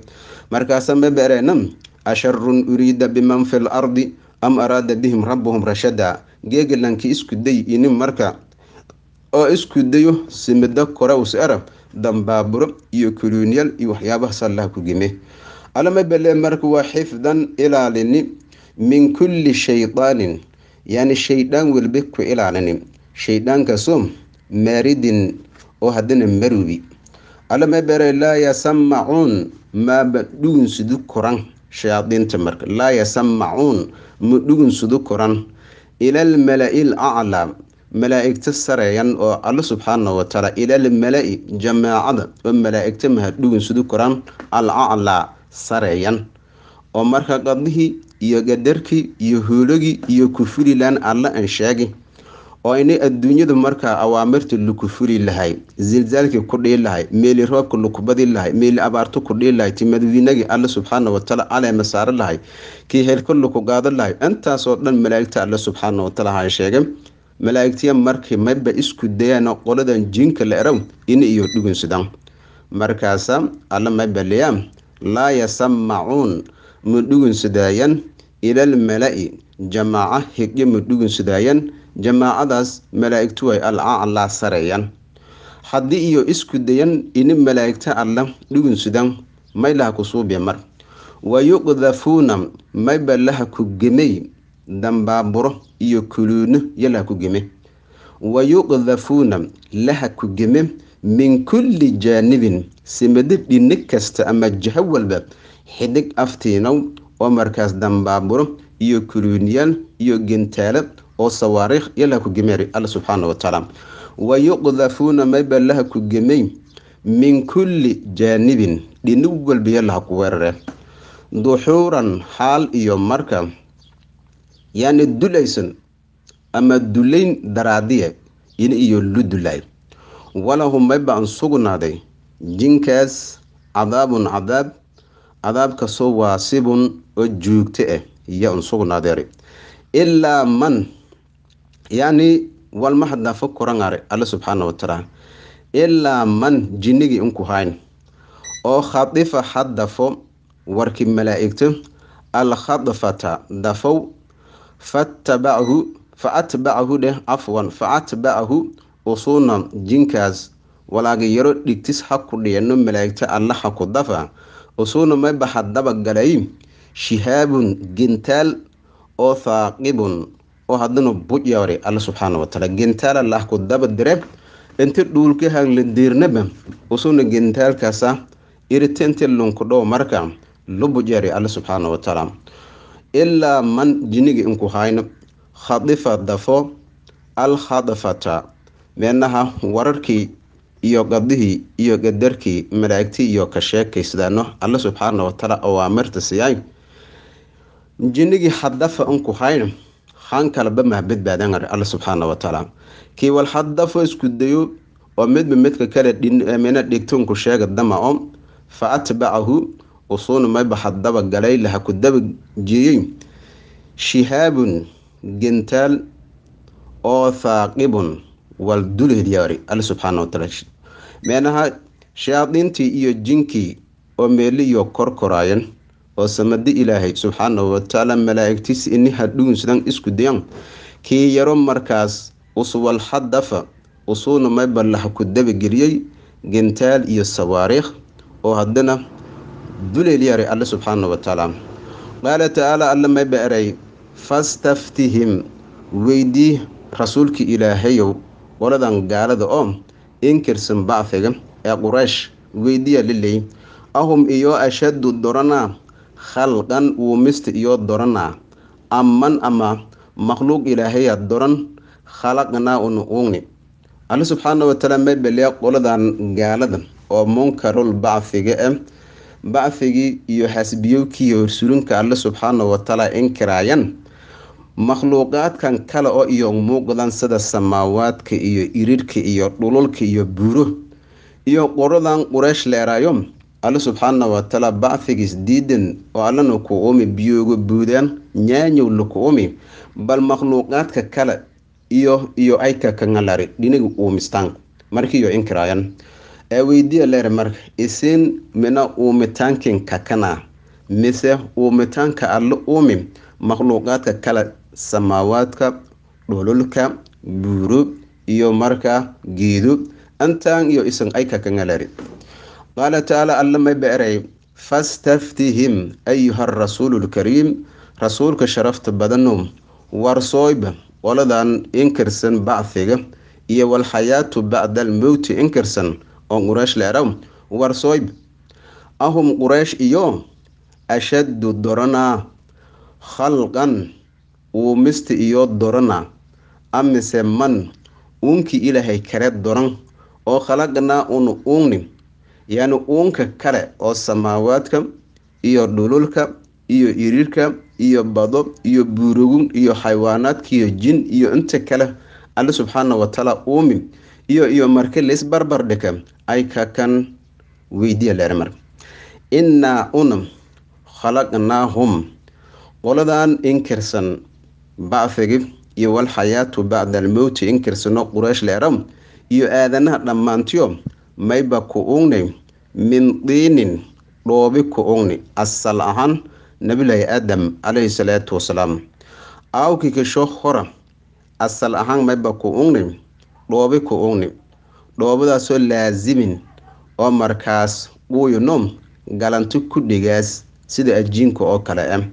markaasa ma bareenam asharun uriida biman fi lardi am araada bihim rabuhum rashada geegelankii isku day inin marka oo isku dayo simida koraws arab dambaaburo iyo kuluunyal iyo waxyaabahaas allaha ku gime alama balee marka waa xifdan ilaalini min kulli shaydaanin yaani shaydaan welbe ku ilaalini shayddaankaasoo maaridin oo haddana marubi alla ma laa yasamacuun maaba dhugunsudu koran shayaadiinta marka laa yasamacuun ma dhugunsudu koran ilal mala-il malaa'igta sareeyan oo alla subxaana wa tacaala ilal jamaacada oo malaa'igta maha dhugunsudu koran al sareeyan oo marka qadihii iyo gadarki iyo huulagi iyo kufurilan alla aan sheegay oo inay adduunyadu markaa awaamirta lakufuri lahay zilzaalkii ku dhii lahay meeli roobka lakubadi lahay meeli abaartu ku dhii lahay timadwiinagii alle subxaana watacaala caleema saaro lahay kii heelka laku qaado lahay intaasoo dhan malaa'igta alle subxaana watacaala ha sheegay malaa'igtiya markii mayba isku dayaana qoladan jiinka la erow ina iyo dhugunsidaan markaasa alle mayba leeyaan laa yasamacuun ma dhugunsidaayan ilal mala'i jamaaco higyo madhugun sudaayaan jamaacadaas malaa'igtu ay alcaclaa sarayaan haddii iyo isku dayan ini malaa'igta alla dhugun sudan maylaha ku suubiya mar wayuqdafuuna mayba laha ku gemey dambaaburo iyo kuluuno yalaha ku geme wayuqdafuuna laha ku geme min kulli jaanibin simadib dhinni kasta ama jaha walba xidig aftiinow oo markaas dambaaburo iyo kuluniyaan iyo gentaale oo sawaariikh iyo laha kugemeer alla subxaana watacaala wayuqdafuuna mayba laha ku gemey min kulli jaanibin dhinig walbiyo laha ku weerare duxuuran xaal iyo marka yani dulaysan ama dulayn daraadiye in iyo lu dulaay walahum mayba an sugnaaday jinkaas cadaabun cadaab cadaabkaso waasibun oo joogto ah eh iyo unsugnadeeri ilaa man yani walmahadafa kurangare alla subxaana watacaala ilaa man jinnigii unku hayn oo khadifa ha dafo warki malaa'igto alkhadfata dafow fatabachu fa atbacahu dheh afwan fa atbacahu usuuna jinkaas walaagayaro dhigtis ha ku dhiyanno malaa'igto alla ha ku dafa usuuna mayba ha daba galay shihaabun gentaal oo haaqibun oo haddana buj yawre alla subxaana wataala gentaala laah ku daba dire inta dhuulkahan la diirnaba usuna gentaalkaasa iritinti lunkudho marka lu buj yawre alla subxaana wataala ilaa man jinigi inku hayno khadifa dafo alkhadafata meenaha wararkii iyo gadihii iyo gadarkii malaa'igtii iyo ka sheekaysdaano alla subxaana wataala awaamirta siyay jinigii xadafa unku hayn haan kalaba mahbadbaadangare alla subxaana watacaala kii wal xadafo isku dayo oo midba midka kale eh, mina dhigtunku sheega dama o fa atbacahu usuuna mayba xadaba galayla ha ku daba jeeyey shihaabun gentaal oo thaaqibun wal duleedyaari alla subxaana wataala meenaha shayaadiintii iyo jinkii oo meeliyo korkoraayan oo samadi ilaahay subxaanahu watacaala malaa'igtiis inniha dhuunsidan isku dayan kii yaro markaas uswal xadafa usuuna maybalaha ku dabageliyey gentaal iyo sawaariikh oo haddana duleel yaray alle subxaanahu watacaala qaala tacaala alle mayba eray fastaftihim weydii rasuulkii ilaahayow qoladan gaalada oo inkirsan bacfiga ee quraysh weydiya liley ahum iyo ashaddu doranaa khalqan uumista iyo doranaa aman ama makhluuq ilaahayaa doran khalaqnaa unu uugni alle subxaana wataala meelbeliya qoladan gaalada oo munkarul bacfiga ah eh, bacfigii iyo xasbiyowkiiyo horsulinka alle subxaana wataala inkiraayan makhluuqaadkan kale oo iyo muuqdan sida samaawaadka iyo irirka iyo dhululka iyo buuro iyo qoradan quraysh leeraayo alle subxaana wataala bacfigiis diidan oo allana ku umi biyooga buudaan nyaanyowna laku umi bal makhluuqaadka kale iyo iyo ayka kangalari dhinaga uumistaan markiiyo inkiraayan ee leer marka isiin mina uumitaankin kakana mise uumitaanka alle umi makhluuqaadka kale samaawaadka dhululka buuro iyo marka geedo antaan iyo isan ayka kangalari qaala tacaala اللما بأري fastaftihim ayuha rasuulu lkariim rasuulka sharafta badanow warsooyba qoladan inkirsan bacdiga iyo walxayaatu bacda almowti inkirsan oo quraysh leeraw warsooyb ahum quraysh iyo ashaddu doranaa khalqan uumista iyo dorana amise man uunki ilaahay kale doran oo khalaqnaa un uungni yaani uunka kale oo samaawaadka iyo dhululka iyo irirka iyo bado iyo buurugun iyo iyo jin iyo inta kale alle subxaana watacaala uumin iyo iyo marka leys barbar dhika ay kakan weydiya leer innaa una khalaqnaahum qoladan inkirsan bacfigi iyo walxayaatu bacda almowti inkirsano quraysh leeram iyo aadanaha dhammaantiyo mayba ku-ugnay min diinin dhoobi ku-ugni asal ahaan nabilahi aadam calayhi salaatu wasalaam aawkikisho hora asal ahaan mayba ku-ugnay dhoobi ku-ugni dhoobadaasoo laasimin oo markaas uuyunom galanti dhigaas sida ajiinka oo kale ah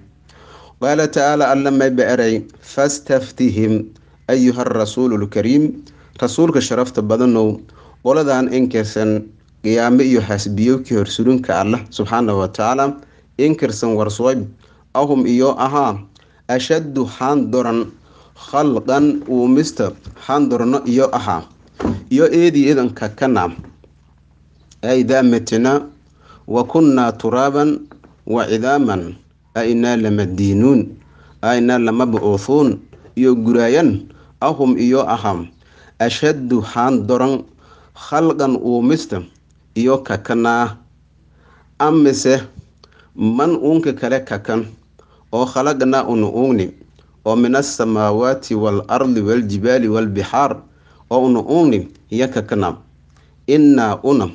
qaala tacaala alla mayba eray fastaftihim ayuha arasuulu lkariim rasuulka sharafta badanow qoladan inkirsan qiyaamo iyo xaasbiyowkii horsulunka allah subxaana watacaala inkirsan warsuwayb ahum iyo ahaa ashaddu xaandoran khalqan uumista xaandorno iyo ahaa iyo eedii idanka kana aidaa matina wa kunnaa turaaban wa cidaaman ainaa lamadiinuun ainaa lamabucuuhuun iyo guraayan ahum iyo ahaa ashaddu xaandoran khalqan uumista iyo kakanaa amise man uunka kale kakan oo khalaqnaa unu uugni oo min asamaawaati waalardi waljibaali waalbixaar oo unu uugni iyo kakana innaa una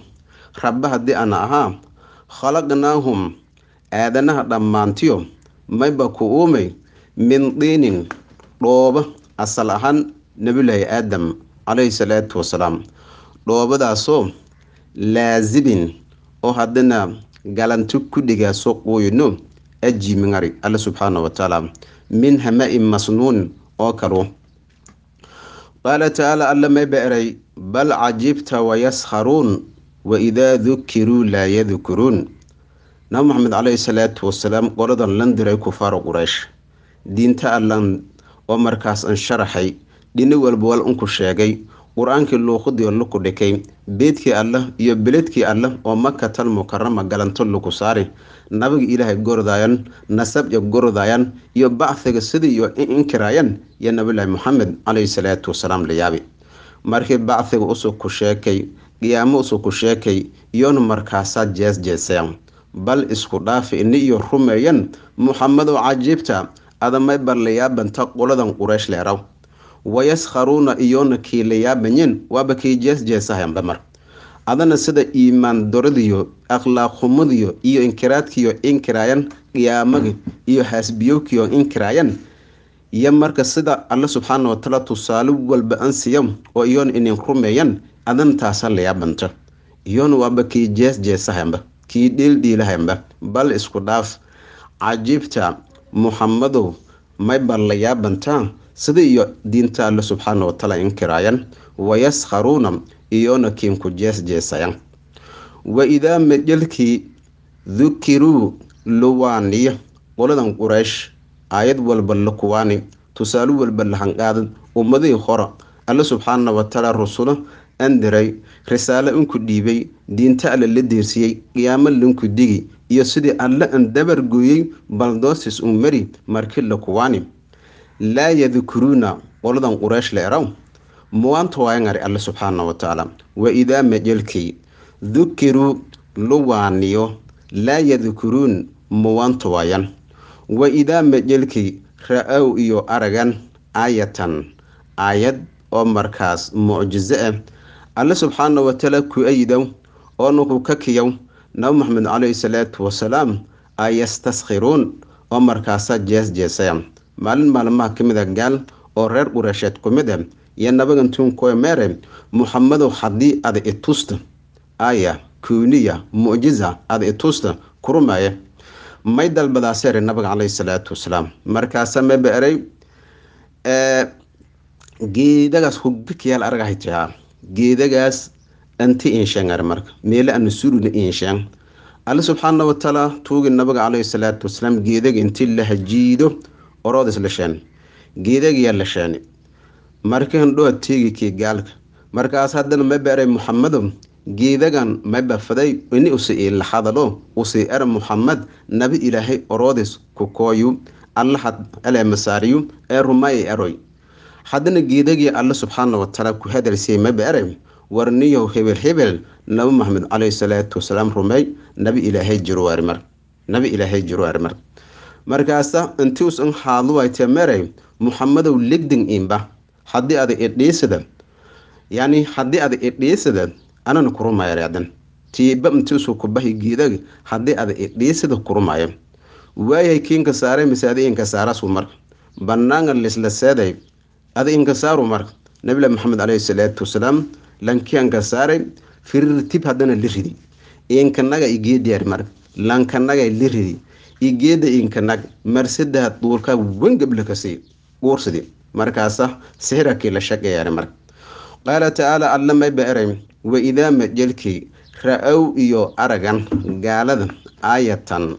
rabba haddii aan ahaa khalaqnaahum aadanaha dhammaantiyo mayba ku uumay min diinin dhooba asal ahaan nebiyulaahi aadam calayhi salaatu wasalaam dhoobadaasoo laazibin oo haddana galanto ku dhigaa soo qooyno aji alle subxaana wa tacaala min hamain masnuun oo kalu qaala tacaala alla may eray bal cajibta wayaskharuun waidaa dukiruu laa yadukuruun nabi moxamed caleyhi salaatu wasalaam qoladan lan diray kufaara quraysh diinta allan oo markaas an sharaxay dhini walba wal unku sheegay qur-aankii luuqudiyo luku dhikay beedkii alleh iyo beledkii alleh oo makatal mukarama galanto luku saari nabiga ilaahay gordayan nasab iyo gordayan iyo bacdiga sidii iyo inkiraayan iyo nabilaahi moxamed calayhi salaatu wasalaam la yaabi markii bacdiga usug ku sheekay qiyaamo usug ku sheekay iyona markaasaa jeesjeesaya bal isku dhaafi ini iyo rumeeyan muxamed oo cajiibta adamay bal la yaabanta qoladan quraysh leeraw wayaskharuuna iyoona kiilayaabayeen waaba kii jeesjeesahayanba adana sida iimaan doradiyo akhlaaqxumadiyo iyo inkiraadkiyo inkiraayan qiyaamagi iyo haasbiyowkiyo inkiraayan iyo marka sida alle subxaana wataala tusaale walba ansiya oo iyoona inin rumeeyan adana taasa layaabanta iyoona waaba kii jeesjeesahayanba kii dhiildhiilahayanba bal isku dhaaf cajiibta muxamadow mayba la sida iyo diinta alle subxaana wataala inkiraayan wayaskharuuna iyona kiimku jeesjeesayan wa idaa majalkii dukiruu luwaaniya qoladan quraysh aayad walba la kuwaani tusaale walba lahanqaadad ummadihii hora alle subxaana watacaala rusulo andiray risaale unku dhiibay diinta alle la diirsiyey qiyaamo lanku digi iyo sidii alle an dabargooyey baldoosis u mari marki la kuwaani laa yadkuruuna qoladan quraysh la eraw muwaanta waayangari alle subxaana watacaala tacaala wa idaa majelkay dukiruu lu waaniyo laa yadkuruun muwaanta waayan wa idaa majelkay ra aw iyo aragan aayatan aayad oo markaas mucjiso ah alle subxaana wa tacaala ku ayidow oona ku ka kiyow nabi maxamed caleyhi salaatu wasalaam ayastaskhiruun oo markaasa jees jeesaya maalin maalmaha ka gaal oo reer qureesheed ku mid ah iyo nabagantuunkoe meere muxamedow haddii ada i tusta aaya kuuniya mucjiza ada i tusta kurumaaya may dalbadaaseere nabiga caleyhi salaatu wasalaam markaasa meba erey eh, geedagaas hugbikiyaal aragahajaa geedagaas anti insheengare marka meele ana suruna insheeng alle subxaana watacaala tuugi nabiga caleyhi salaatu wasalaam geedaga intii la hajiido oroodis lashani geedagiyaa lashani markaan dhoo teegikee gaalka markaas haddana mabaray muxamadow geedagan mabafaday ini usii laxadadho usii era muxamed nabi ilaahay oroodis kukooyu allaha ele masaariyu ee rumay eroy haddana geedagii alla subxaana wataala ku hadalsiye mabaray warniyow hebel hebel nabi maxamed caleyhi salaatu wasalaam rumey nabi ilaahay jirowaari mar nabi ilaahay jirowaari mar markaasa intius un haadluwayte merey muxamadow legdin imba haddii ada idhiisada yani haddii ada idhiisada anana kurumayareedan tiiba intiusu kubahi giidag haddii ada idhiisada kurumaya waayahay kiinka saare mise adi inka saarasu marka bannaanga lislaseeday adi inka saaru marka nabilah maxamed caleyhi salaatu wasalaam lankianka saaray firirtib haddana li inkanaga igee diyaar marka lankanaga geeda inkanag marsadaa duurka wangablakase uursidi markaasa sehrakii la shaqeeyaan marka qaala tacaala allamay ba wa idaa majelkii ra-ow iyo aragan gaalada aayatan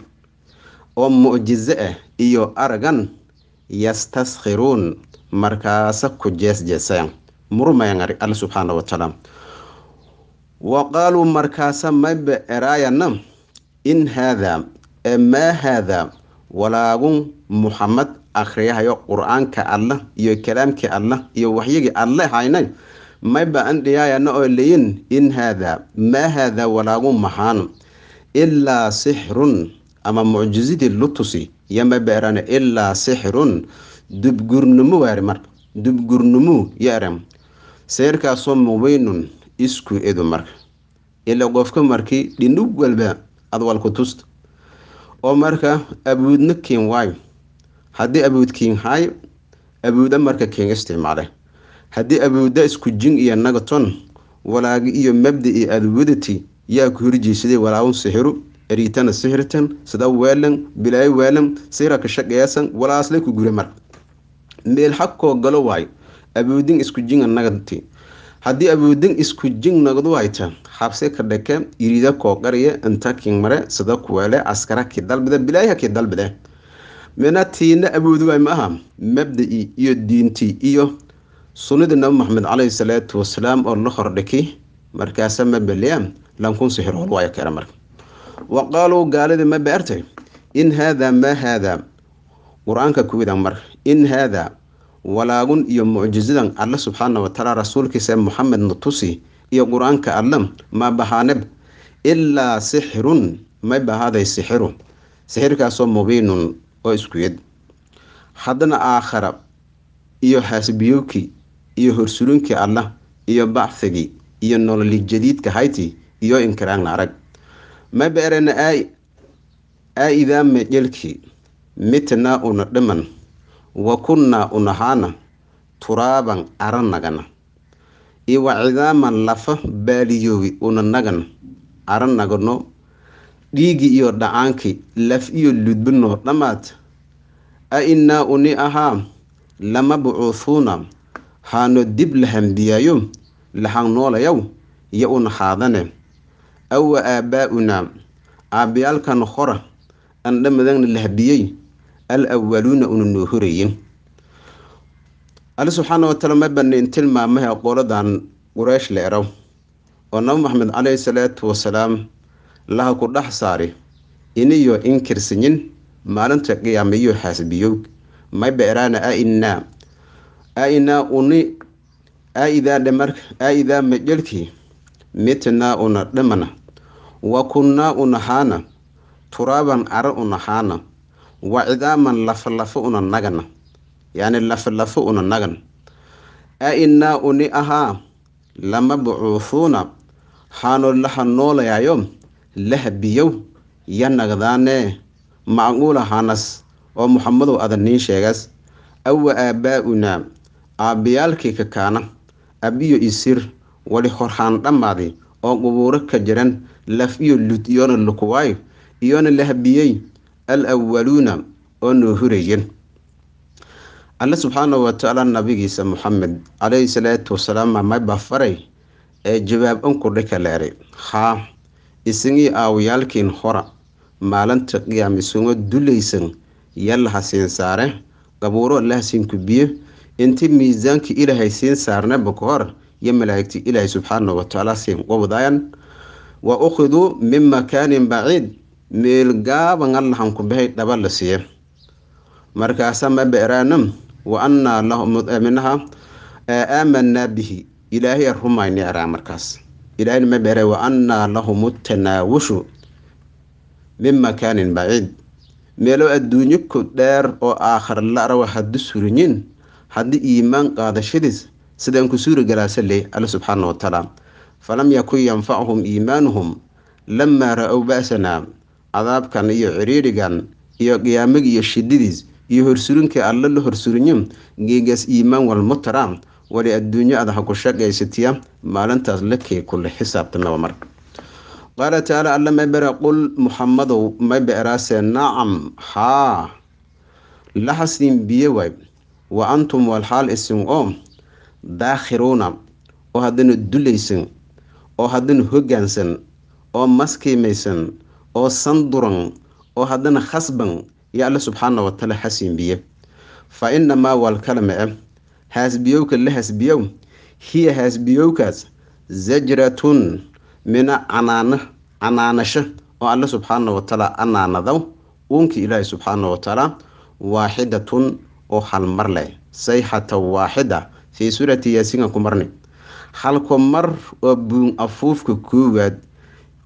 oo mucjizo ah iyo aragan yastaskhiruun markaasa ku jeesjeesaya murmayan alle subxaana watacaala wa qaaluu markaasa mayba eraayana in haadaa maa haada walaagun muxamed akhriyahayo qur-aanka allah iyo kalaamkii allah iyo waxyigii alle haynayn mayba an oo leyin in haadaa maa haadaa walaagun maxaan ilaa sixrun ama mucjisidii lutusi yama beerane ilaa sixrun dubgurnimo waari marka dubgurnimuu yaram seyrkaasoo mubiinun isku edu marka ila qofka markii dhinug walba adwalku tusta oo marka abuudna ken waayo haddii abuud ken haay abuuda marka ken isticmaale haddii abuuda isku jin iyo nagaton walaagi iyo mabda'i aad wadati yaa ku horjeysaday walaawun sixiru eriitana sixirtan sida weelan bilaayo weelan siiraka shaqeyasan walaaslay ku gure mar meel xagkoo galo waayo abuudin isku jinga nagati haddii abuudin isku jing nagduwayta xabseka dheke irida kooqariye inta mare sida kuweele askara ki dalbide bilaayaha ki dalbide mina tiina abuuduway ma aha iyo diintii iyo sunnidii nabi maxamed caleyhi salaatu wasalaam oo la hordhiki markaasa mabeliya lankunsi hirool waaya marka wa qaaluu gaalidii ma beertay in haadaa maa haadaa qur-aanka kuwida marka in haadaa walaagun iyo mucjizadan alle subxaana watacala tacaala rasuulkiisa ee moxamed natusi iyo qur-aanka alle ma bahaaneb ilaa sixirun may bahaaday sixiru sixirkaasoo mubiinun oo iskuyad haddana aakhara iyo haasbiyowki iyo horsulinkii allah iyo bacfigi iyo nololi jadiidka hayti iyo inkaraangna arag ma beerena aa-idaame jelki mitnaa una dhiman wa kunnaa unahaana turaaban aranagana nagana cidaaman lafa baaliyoowi una nagana ara nagano dhiiggii iyo dhacaankii laf iyo ludbinoo dhammaad a innaa uni ahaa lama bucuuhuuna haano dib lahambiyaayo lahan noolayaw yo una haadane awa aabaa'unaa aabiyaalkan hora andhamadagna lahabiyey al-awaluuna ununoo horeye alle subxaana wataala ma baneyn tilmaamahay qoladan qureysh leerow oo nabi maxamed caleyhi salaatu wasalaam laha ku dhex saari iniyo inkirsanyin maalinta qiyaamayo xaasbiyow may beeraana ainaa ainaa uni aidaa dhamar aidaa majelkii mitnaa una dhimana wa kunnaa unahaana turaaban cara unahaana wa cidaaman lafalafo una nagana yacni lafalafo una nagan a inaa uni ahaa lama bucuufuuna haanoo laha noolayayo laha biyow ya nagdaanee macquula hanas oo muxamadow ada niin sheegaas awa aabbaa-unaa aabbiyaalkii kakaana abiyo isir wali horhaan dhammaadi oo qubuuro ka jiran laf iyo lud iyoona lukuwaay iyoona lahabiyey alwaluuna oo noo huraya alle subxaana watacaala nabigiisa moxamed caleyhi salaatu wasalaam amaba faray ee jawaab an kordhi ka leeray haa isagii aawayaalkiin hora maalinta qiyaam isuma dulaysan yallaha siin saare qabuuro allaha siin kubiyo inti miisaankii ilaahay siin saarnaba ka hor iyo malaa'igti ilaahay subxaana watacaala siin qabdaayan wa ukhiduu min makaanin baciid meel allahan ku dhaba la siiya markaasa ma beeraanam wa annaa laminaha eh, eh, aamanaa bihi ilaahay rumayni araa markaas ilaahayna ma beera wa annaa lahum tanaawushu min makaanin baciid meelo adduunyo ku dheer oo aakhar larawa haddu surinyin haddii iimaan qaadashadiis sidaan ku suuri leh alla subxaana watacaala falam yakun yanfacuhum iimaanuhum lamaa ra-ow ba'sanaa cadaabkan iyo ciriirigan iyo qiyaamag iyo shididiis iyo horsurinkai alla la horsurinyo geegaas iimaan wal taraa wali adduunyo ada ku shaqaysatiya maalintaas lakey kule xisaabtamaba mar qaala tacaala alla maybere qul muxamadow maybeeraase nacam haa laxasin biyo waay wa antum walxaal isin oo daakhiruuna oo haddana dulaysan oo haddana hogaansan oo maskiimaysan oo sanduran oo haddana khasban iyo alle subxaana wa taala xasinbiye fa inamaa waal haasbiyowka la hasbiyow hiya haasbiyowkaas zajratun mina canaan canaanasho oo alle subxaana wa anaanado anaanadaw ilaahay subxaana wa waaxidatun oo halmar leh sayxata waaxida fii suurati yaasiinka ku marni halku mar oo buun afuufka koowaad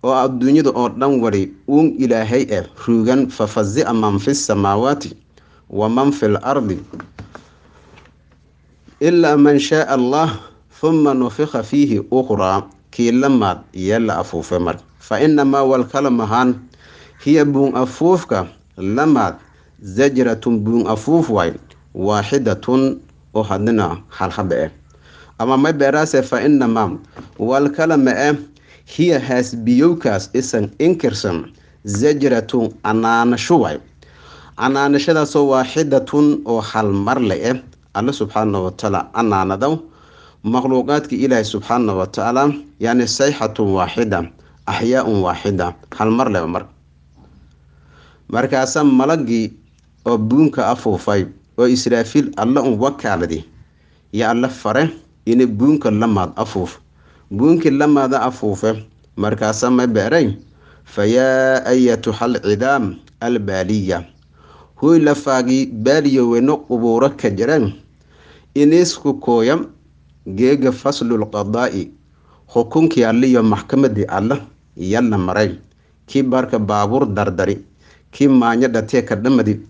oo adduunyada oo dhan wari uun ilaahay ah ruugan fafasica man fi samaawaati wa man fi lardi ilaa man shaaa allah huma nufika fiihi ukhraa kii la maad iyo la afuufe mar fa inamaa walkalamahaan hiya buun afuufka la maad zajratun buun afuuf waay waaxidatun oo hadina halhaba eh ama may beeraase fa inamaa walkalama ah hiya has biyowkaas isan inkirsan zajratun canaanasho waay canaanashadaasoo waaxidatun oo halmar le eh alle subxaana watacaala anaanado makhluuqaadka ilaahay subxaana watacaala yacni sayxatun waaxida axyaa-un waaxida halmar le mar markaasa malagii oo buunka afuufay oo israafiil alla un wakaaladi yo alle fare ina buunka lamaad afuuf buunkii lamaada afuufe markaasa ma beeray fayaa ayatuhal cidaam albaaliya hoy faagi baaliya weno qubuuro ka jiran iniisku kooya geega faslulqadaa'i xukunkii alliyo maxkamadii alla yalla maray kii baarka baabuur dardari kii maanya dhateeka dhamadi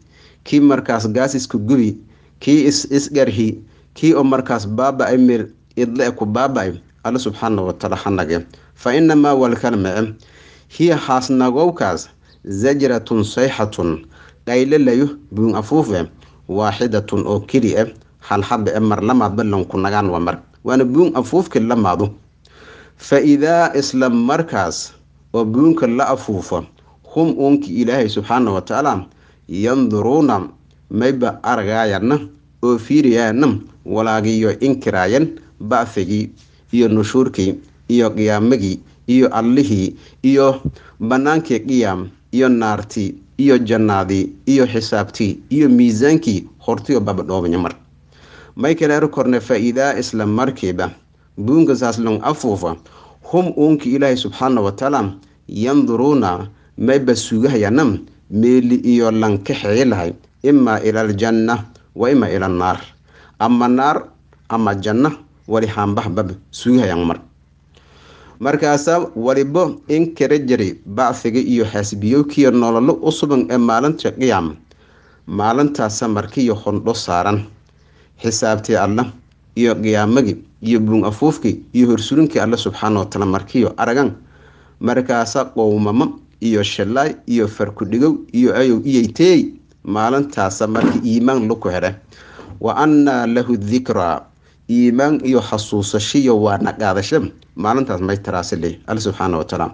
kii markaas gaas isku gubi kii is isgarhi kii oo markaas baaba-ay meel idle ku baaba alle subxaana wataala hanage nage fa inamaa walkalmace hiya haasnagowkaas zajratun sayxatun qaylalayo buun afuufe waaxidatun oo keli e halxabe e mar lamaad ballanku nagaan waa mar waana buun afuufki lamaadu fa idaa isla markaas oo buunka la afuufo hum uunkii ilaahay subxaana wa tacaala yanduruuna mayba aragaayana oo fiirayaana walaagiyo inkiraayan ba'figii iyo nushuurkii iyo qiyaamagii iyo allihii iyo bannaankii qiyaam iyo naartii iyo jannaadii iyo xisaabtii iyo miisaankii hortiyo babadhoobanya mar michael erkorne faa-iidaa isla markiiba buungasaslong afuufa hum uunkii ilaahay subxaana watacaala yanduruuna mayba sugahayaanam meeli iyo lankaxeey lahay imaa ila wa imaa ila annaar ama naar ama janna wali haanbaxbab suugahayaan mar markaasaa in kala bacfiga iyo xaasbiyowkiiyo nololo usuban ee maalinta qiyaam maalintaasa markiyo hondho saaran xisaabtii alla iyo qiyaamadii iyo buun afuufkii iyo horsulinkii alle subxaana wa taala aragan markaasa qowmamo iyo shallaay iyo farkudhigow iyo ayow iyo teey maalintaasa markii iimaan laku hedhe wa annaa lahu dikraa iimaan iyo xasuusashiyo waana qaadasha maalintaas may taraasile alle subxaana watacaala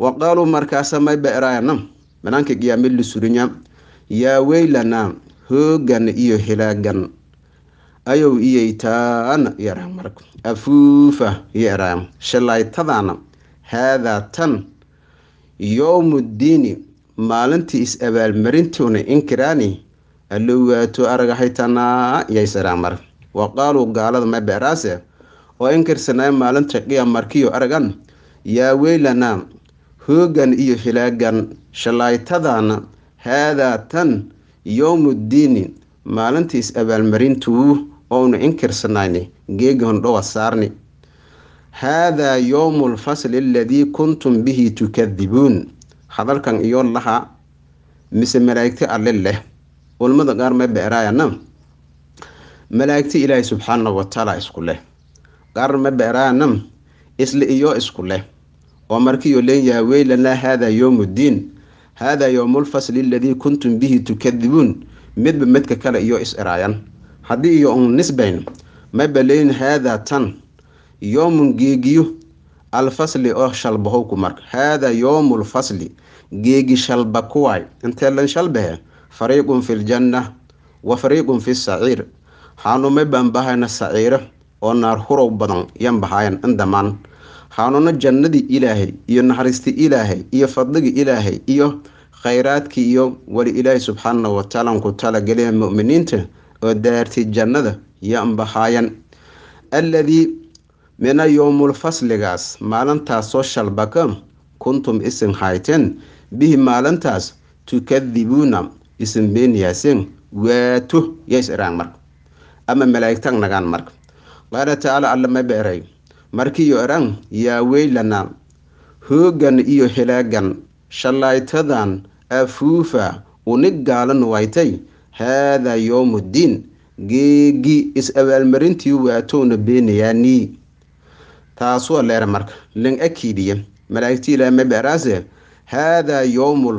wa qaaluu markaasa may beeraayana banaanka qiyaame lisurinya yaa weylana hoogan iyo hilaagan ayow iyeytaana yarmar afuufa yera shalaytadana haadaa tan yowmu ddiini maalintii is abaalmarintoona inkiraani allowaato aragaxaytanaa yaysaraamar waqaaluu gaalada ma oo inkirsanayo maalinta qiyamarkiyo aragan yaa weylana hoogan iyo hilaagan shalaytadan haadaa tan yowmuddiini maalintiis abaalmarintuu oonu inkirsanayn geegan dhowa saarni haadaa yowmu lfasli aladii kuntum bihi tukadibuun hadalkan iyo laha mise malaa'igti alle leh culamada qaar ma beeraayana malaa'igti ilaahay subxaana watacaala isku leh ma mabaaraanam isli iyo isku leh oo markii markiiyo leenyahay weylanaa haadaa yowmuddiin haadaa yowmulfasli aladii kuntum bihi tukadibuun midba midka kale iyo is-iraayan haddii iyo un nisbayn maba leyn haadaa tan yowmun geegiyo alfasli oo shalbahowku marka haadaa yowmulfasli geegi shalba kuwaay intee lan shalbahe fariiqun fi ljanna wa fariiqun fi saciir xanuume baanbahayna saciire oo naar hurow badan yan bahayan indhamaan xanuuno jannadii ilaahay iyo naxariisti ilaahay iyo fadligii ilaahay iyo khayraadkii iyo weli ilaahay subxaana watacaala ku talageliya mu'miniinta oo daartii jannada yan bahaayan alladii mina yowmul fasligaas maalintaasoo shalbaka kuntum isin hayteen bihi maalintaas tukadibuuna isin beenyaaseen waato yays iraan marka ama malaa'igtan nagaan marka qaala tacaala allama beeray markiiyo odhan yaa weylana hoogan iyo helaagan shallaytadan afuufa uni gaalan waytay haadaa yowmuddiin geegi is abaalmarintii waatowna beenayaanii taasuwa leera marka lan akiidiya malaa'igtii ilaa mabeeraase haadaa yowmu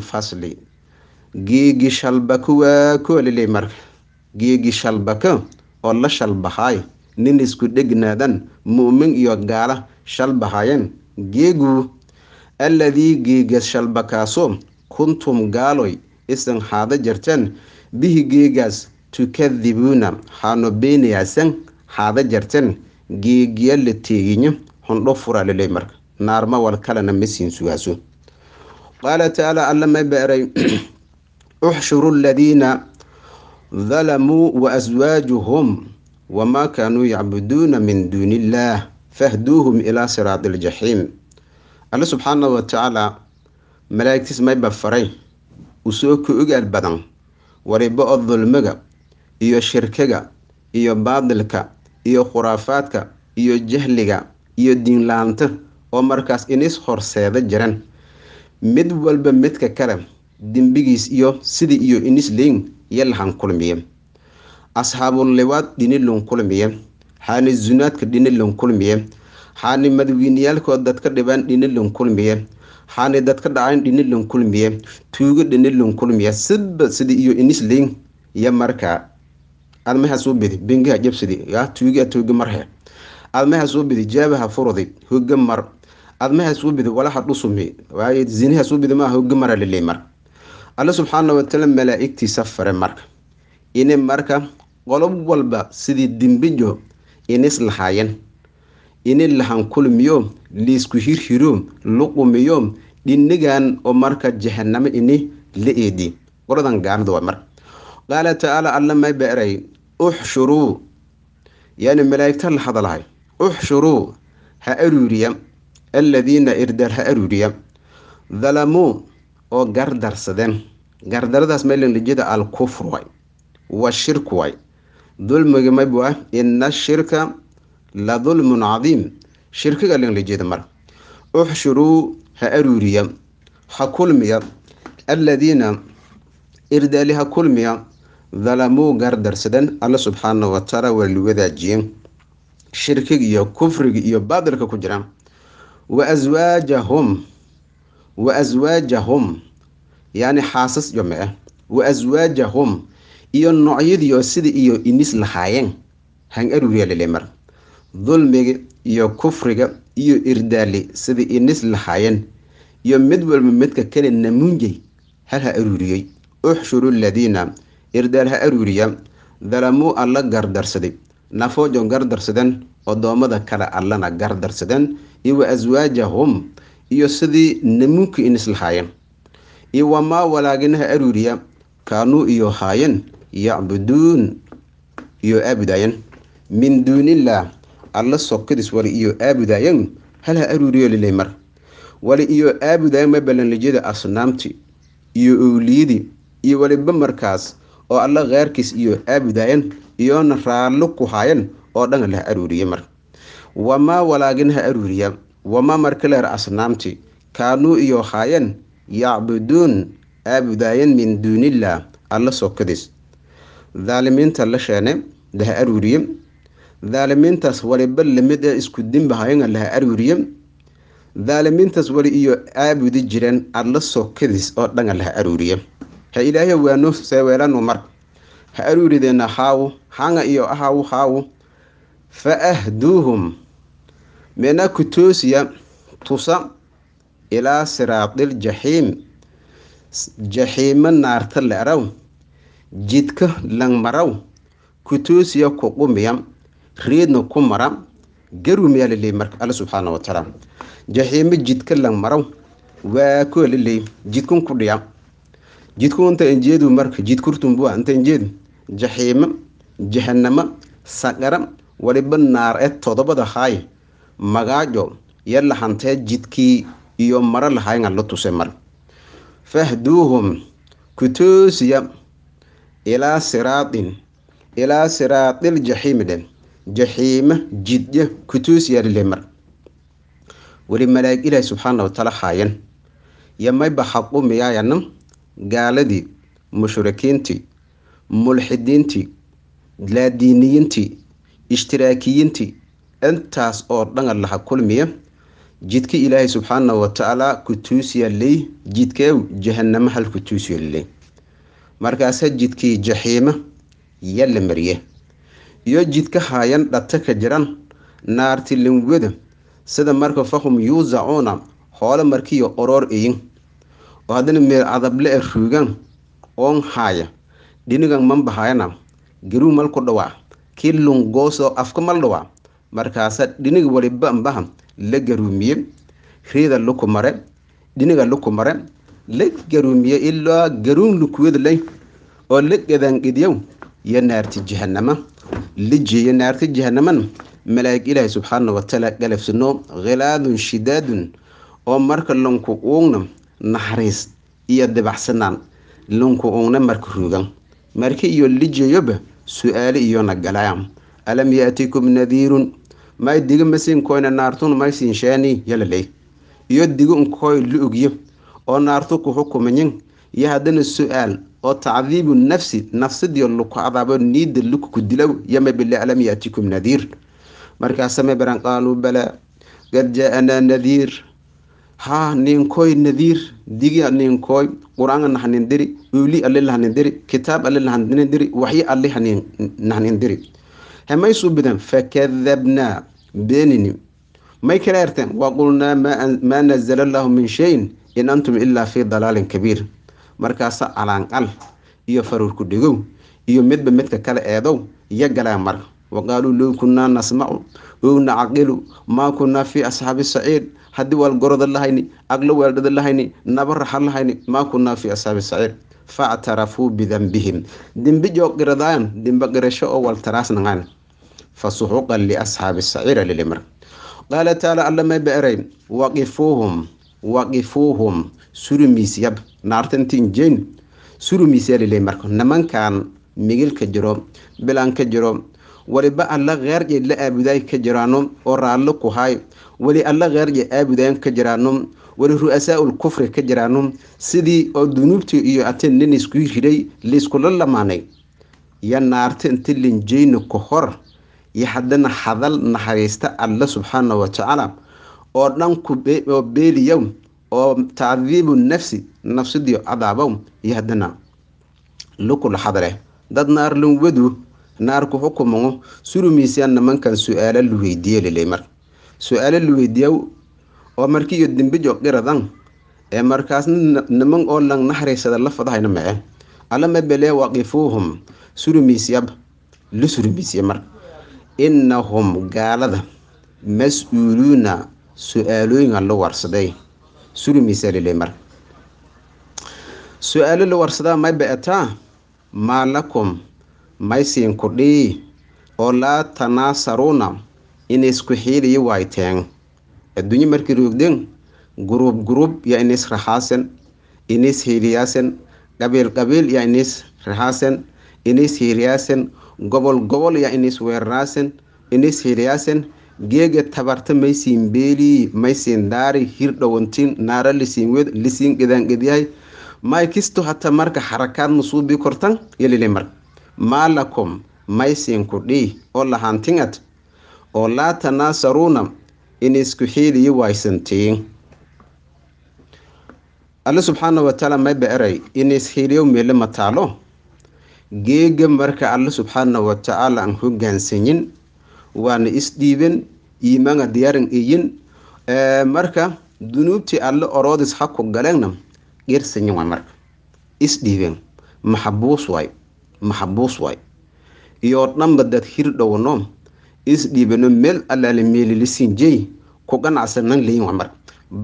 geegi shalbako waa kooliley marka geegi shalbako oo la shalbahaay nin isku dhegnaadan mu'min iyo gaala shalbahaayeen geegu alladii geega shalbakaasoo kuntum gaaloy isanxaado jarteen bihi geegaas tukadibuuna haano beenayaasan xaada jarteen geegiya la teeginyo hondho furaa marka naarma wal kalena masiin sugaaso qaala tacaala alla ma uxshuru aladiina dhalamuu waaswaajuhum wamaa kaanuu yacbuduuna min duuni illaah fahduuhum ilaa siraati iljaxiim alle subxaana wa tacaala malaa'igtiis mayba faray usoo ku ogaal badan waribo oo dulmiga iyo shirkiga iyo baadilka iyo khuraafaadka iyo jahliga iyo diinlaanta oo markaas inis horseeda jiran mid walba midka kale dembigiis iyo sidii iyo inis leyn yalahan kulmiye asxaabulewaad dhini lon kulmiye xaani zunaadka dhini lon kulmiye xaani madawiiniyaalkoo dadka dhibaan dhini kulmiye xaani dadka dhacayn dhini kulmiye tuugo dhini kulmiye sidba sidi iyo inisling iyo markaa admahasuu bidi bengaha jabsidi tuugia tuuga marhe admahasuu bidi jaabaha furudi hoga mar bidi walaha dhusumi waaye zinaha bidi maaha hoga mara alle subxaana wataala malaa-igtiisa fare marka inay marka qolob walba sidii dimbijo inis lahaayeen ini lahankulmiyo liisku hirhiro luqumiyo dhinigan oo marka jahanamo ini la eedi qoladan gaalada waa marka qaala tacaala alla may beeray uxshuruu yani malaa'igta la hadalahay uxshuruu ha aruuriya aladiina irdaal ha aruuriya dalamuu oo gardarsadeen gardaradaas meelnijida alkufr way wa shirk way dulmiga mabua ah, ina shirka la dulmun cadiim shirkiga linlijida mar uxshuruu ha aruuriya ha kulmiya alladiina irdaali ha kulmiya dalamuu gardarsadeen alla subxaana wa tacaala waali wadaajiyeen shirkiga iyo kufriga iyo baadilka ku jiraan wa aswaajahum waaswaajahum yani xaasas jomce eh. waaswaajahum iyo noocyadio sida iyo inis lahaayeen han aruryalilemar dulmiga iyo kufriga iyo irdaali sida inis lahaayeen iyo mid walba midka kale namuunjay hal ha aruuriyey uxshuru ladiina irdaal ha aruuriya dalamuu alla gardarsaday nafoojon gardarsadeen odoommada kale allana gardarsadeen iyo wa aswaajahum iyo sidii namuunka inislahaayeen iyo wamaa walaaginaha aruuriya kaanuu iyo haayeen yacbuduun iyo aabudaayeen min duuniillaah alla sokadis wali iyo aabudaayeen halha aruuriyo liley mar wali iyo aabudaayeen mabalanlijyada asnaamti iyo owliyadii iyo waliba markaas oo alla kheyrkiis iyo aabudaayeen iyoona raallo ku haayeen oo dhan lah aruuriye mar wamaa walaaginaha aruuriya wama markaleer asnaamti kaanuu iyo haayeen yacbuduun aabudaayeen min duuniillah alla sokadiis daalimiinta la sheene laha arwiriye daalimiintaas waliba lamid ee ah isku dimba hayangan laha arwiriye daalimiintaas wali iyo aabudi jireen alla sokadiis oo dhanga laha aruuriye ha ilaahay waanu seweelanu mar ha arwirideenna haawu hanga iyo ahaawu haawu fa ahduuhum meennaa kutoosiya tusa ilaa siraatil jaxiim jaxiima naarta le'raw jidka langmaraw kutoosiya kuqumiya reedna ku mara garumiyaa laleey marka alle subxaana wa tacaala jidka langmaraw waa kuwa laleey jidkun ku dhiya jidku inta injeedu marka jidkurtun bua inta injeedu jaxiimo jahanamo saqara waliba naar ee todobada haaya magaajo yalla lahantee jidkii iyo mara lahaayngan la tuse mar fahduuhum ku toosiya ilaa siraatin ilaa siraadil jaxiimi dhe jaxiima jidya ku toosiya lile mar weli malaa'ig ilaahi subxaana watacaala haayan yamayba xaqu miyaayana gaaladii mushrikiintii mulxidiintii laadiiniyiintii ishtiraakiyiintii intaas oo dhanad laha kulmiya jidka ilaahay subxaana watacaala kutuusyaley jidkeew jahanamo hal kutuusyaley markaasa jidkii jaxiima yala mariye iyo jidka haayan dhata ka jiran naarti lingwada sida marka fahum yuusacuuna hoole markiiyo oroor eyin oo haddana meel cadable a ruugan oon haaya dhinigan manbahaayana garuu mal ku dhawaa kii lungooso afka mal dhawaa markaasa dhinac waliba ambaha la garuumiye rida luku mare dhiniga luku mare la garuumiye ilaa garuun lukuweedlay oo la gadaangediyo iyo naarti jahanama la jeeyo naarti jahanamana malaa'ig ilaahi subxaana watacaala galafsino khilaadun shidaadun oo marka lanku uugna naxariis iyo dabacsanaan lunku uugna marka ruugan marka iyo lijeeyoba su-aale iyona galaa alam yaatikum nadiirun may diga masinkoyna naartun maysin sheeni yalaley iyo diga unkoy luugyo oo naartu ku xukumayin iyo haddana su oo tacdiibu nafsi nafsidiyo luku adaabo niida lukuku dilow yama bilalam yaatikum nadiir markaasama baran qaaluu balaa qad jaaanaa nadiir haa ninkooy nadiir diga ninkooy qur-aan nahanin diri wiwli alle diri kitaab alle diri waxyo alle nahanin diri hamaysuu bidan fakadabnaa beenini may kala erteen wa qulnaa maa nazala allaahu min shayin in antum ilaa fii dalaalin kabiir markaasa calaanqal iyo faruurku dhigow iyo midba midka kale eedow iyo galaan mar wa qaaluu low kunnaa nasmacu ow nacaqilu maa kunnaa fii asxaabi saciid haddii waalgoroda lahayni aqlo weeldhada lahayni naba raxa lahayni maa kunnaa fii asxaabi saciid factarafuu bidanbihim joo jooqiradaan dembe qirasho oo waltaraasnaqaan fasuxuqan liasxaabi saciira lilimra qaala taala alla may be'eray waqifuuhum waqifuuhum surumiisyab naartantiin jeyn surumiisya lilimarka nimankan migil jiro bilaan ka jiro waliba alla qeerjeed la aabudaay ka jiraano oo raallo ku haay weli alla qeerje aabudayan ka jiraano weli ru'asaa'ul kufri ka jiraano sidii oo dunuubtii iyo ati nin isku riday liiskula lamaanay yo naarta inti linjeyna ka hor iyo haddana hadal naxariista alla subxaana wa tacaala oo dhankuoo beeliyow oo tacdiibu nafsi nafsidio cadaabow iyo haddana lukul xadare dad naarlan wadu naarku xukumago surumiisaan nimankan su-aalo luweydiiye lilay mar su-aalo luweydiiyow oo markiiyo dembijo qiradan ee markaasna niman oo lang naxariisada la fadahayna mece alla mabele waqifuuhum surumiisyab la surumiisye mar innahum gaalada mas-uuluuna su-aalooyin la warsaday sulu su-aalo la warsadaa may ba-ataa maa lakum maysiin kudhii oo laa tanaasaruuna in isku xiiliyi waayteen adduunye markii roogdeen guruub guruub yaa inis raxaasen inis hiiliyaasen qabiil qabiil yaa inis raxaasen inis hiiliyaasen gobol gobol yaa inis weeraraasen inis hiriyaasen geega tabarta maysiin beelii maysiin daari hir dhawantin naara lisiin wed lisiin gedaangedyahay maykisto hata marka harakaad musuubii kortan yelilimar maalakum maysiin kudhii oo lahaantingad oo laa tanaasaruuna inisku xiiliyi waysantii alle subxaana watacaala mayba eray inis xiiliyo meele mataalo geega marka alle subxaana watacaala aan hoggaansanyin waana isdhiiben iimaanga diyaaran eyin marka dunuubtii alle oroodis ha ku galeenna qeersanyin waay marka isdhiibeen maxabuus waay maxabuus waay iyo dhanba dad hir dhowno isdhiibano meel alaale meelilisiin jey ku ganacsanan leyin waay marka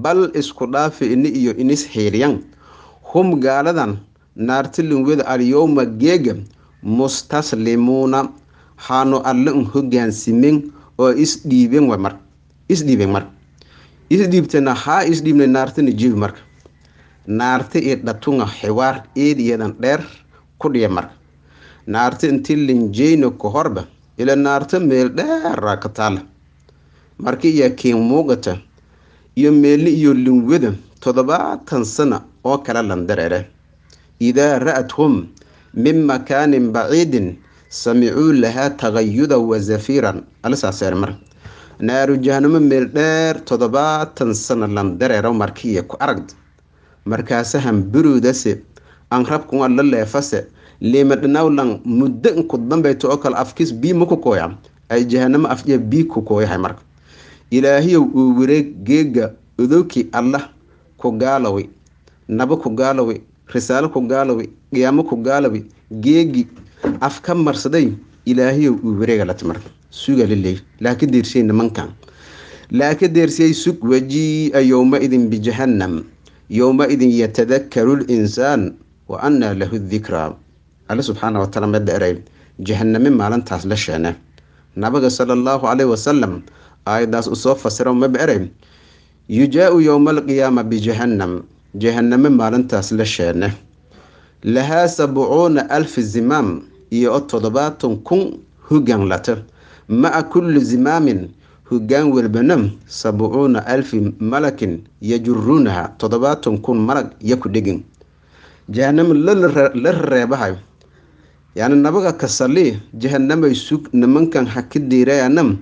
bal isku dhaafi ini iyo inis xiiriyaan hum gaaladan naarti linweda alyowma geega mustaslimuuna haanu alle un hogaansimen oo isdhiiben mar isdhiiben mar isdhiibtana haa isdhiibna naartana jibi marka naarti i dhatunga xiwaar eediyadan dheer ku dhiya marka naarti inti linjeyna ka horba ila naarto meel dheeraa ka taala marka iyaa keen muuqata iyo meelli iyo linweda toddobaatan sana oo kala landareere idaa ra'athum min makaanin baciidin samicuu lahaa tagayuda wazafiiran alisaaseen mar naaru jahanamo meel dheer toddobaatan lan landareero markiya ku aragd markaasahan buruudase anrabkuwa la leefase liimadhinawlan muddo inku dambayto oo kale afkiis bii ma kooya ay jahanamo afya bii ku kooyahay marka ilaahiyow uu wareeg geega odowkii allah ku gaalowi naba ku gaalowi risaalo kugaalowi gaalowe qiyaamo ku gaalowe geegi afka marsaday ilaahiyo uu wareega la laaka deersiyey nimankan laaka deersiyey sug wajii'a yowmaidin bijahannam yowmaidin yatadakaru linsaan wa lahu dikraa alle subxaana wataala ma dheray jahaname maalintaas la sheene nabiga sala allahu caleyhi wasalam aayadaas usoo fasiro ma dheray yujaau yowma alqiyaama bijahannam jahaname maalintaas la sheene lahaa sabcuuna alfi zimaam iyo toddobaatan kun hoggaan lata maa kulli zimaamin hoggaan welbana sabcuuna alfi malakin yajuruunaha toddobaatan kun malag iyo ku dhegin jahaname la rareebahay yacni nabaga kasalii jahanamay sug nimankan ha diirayanam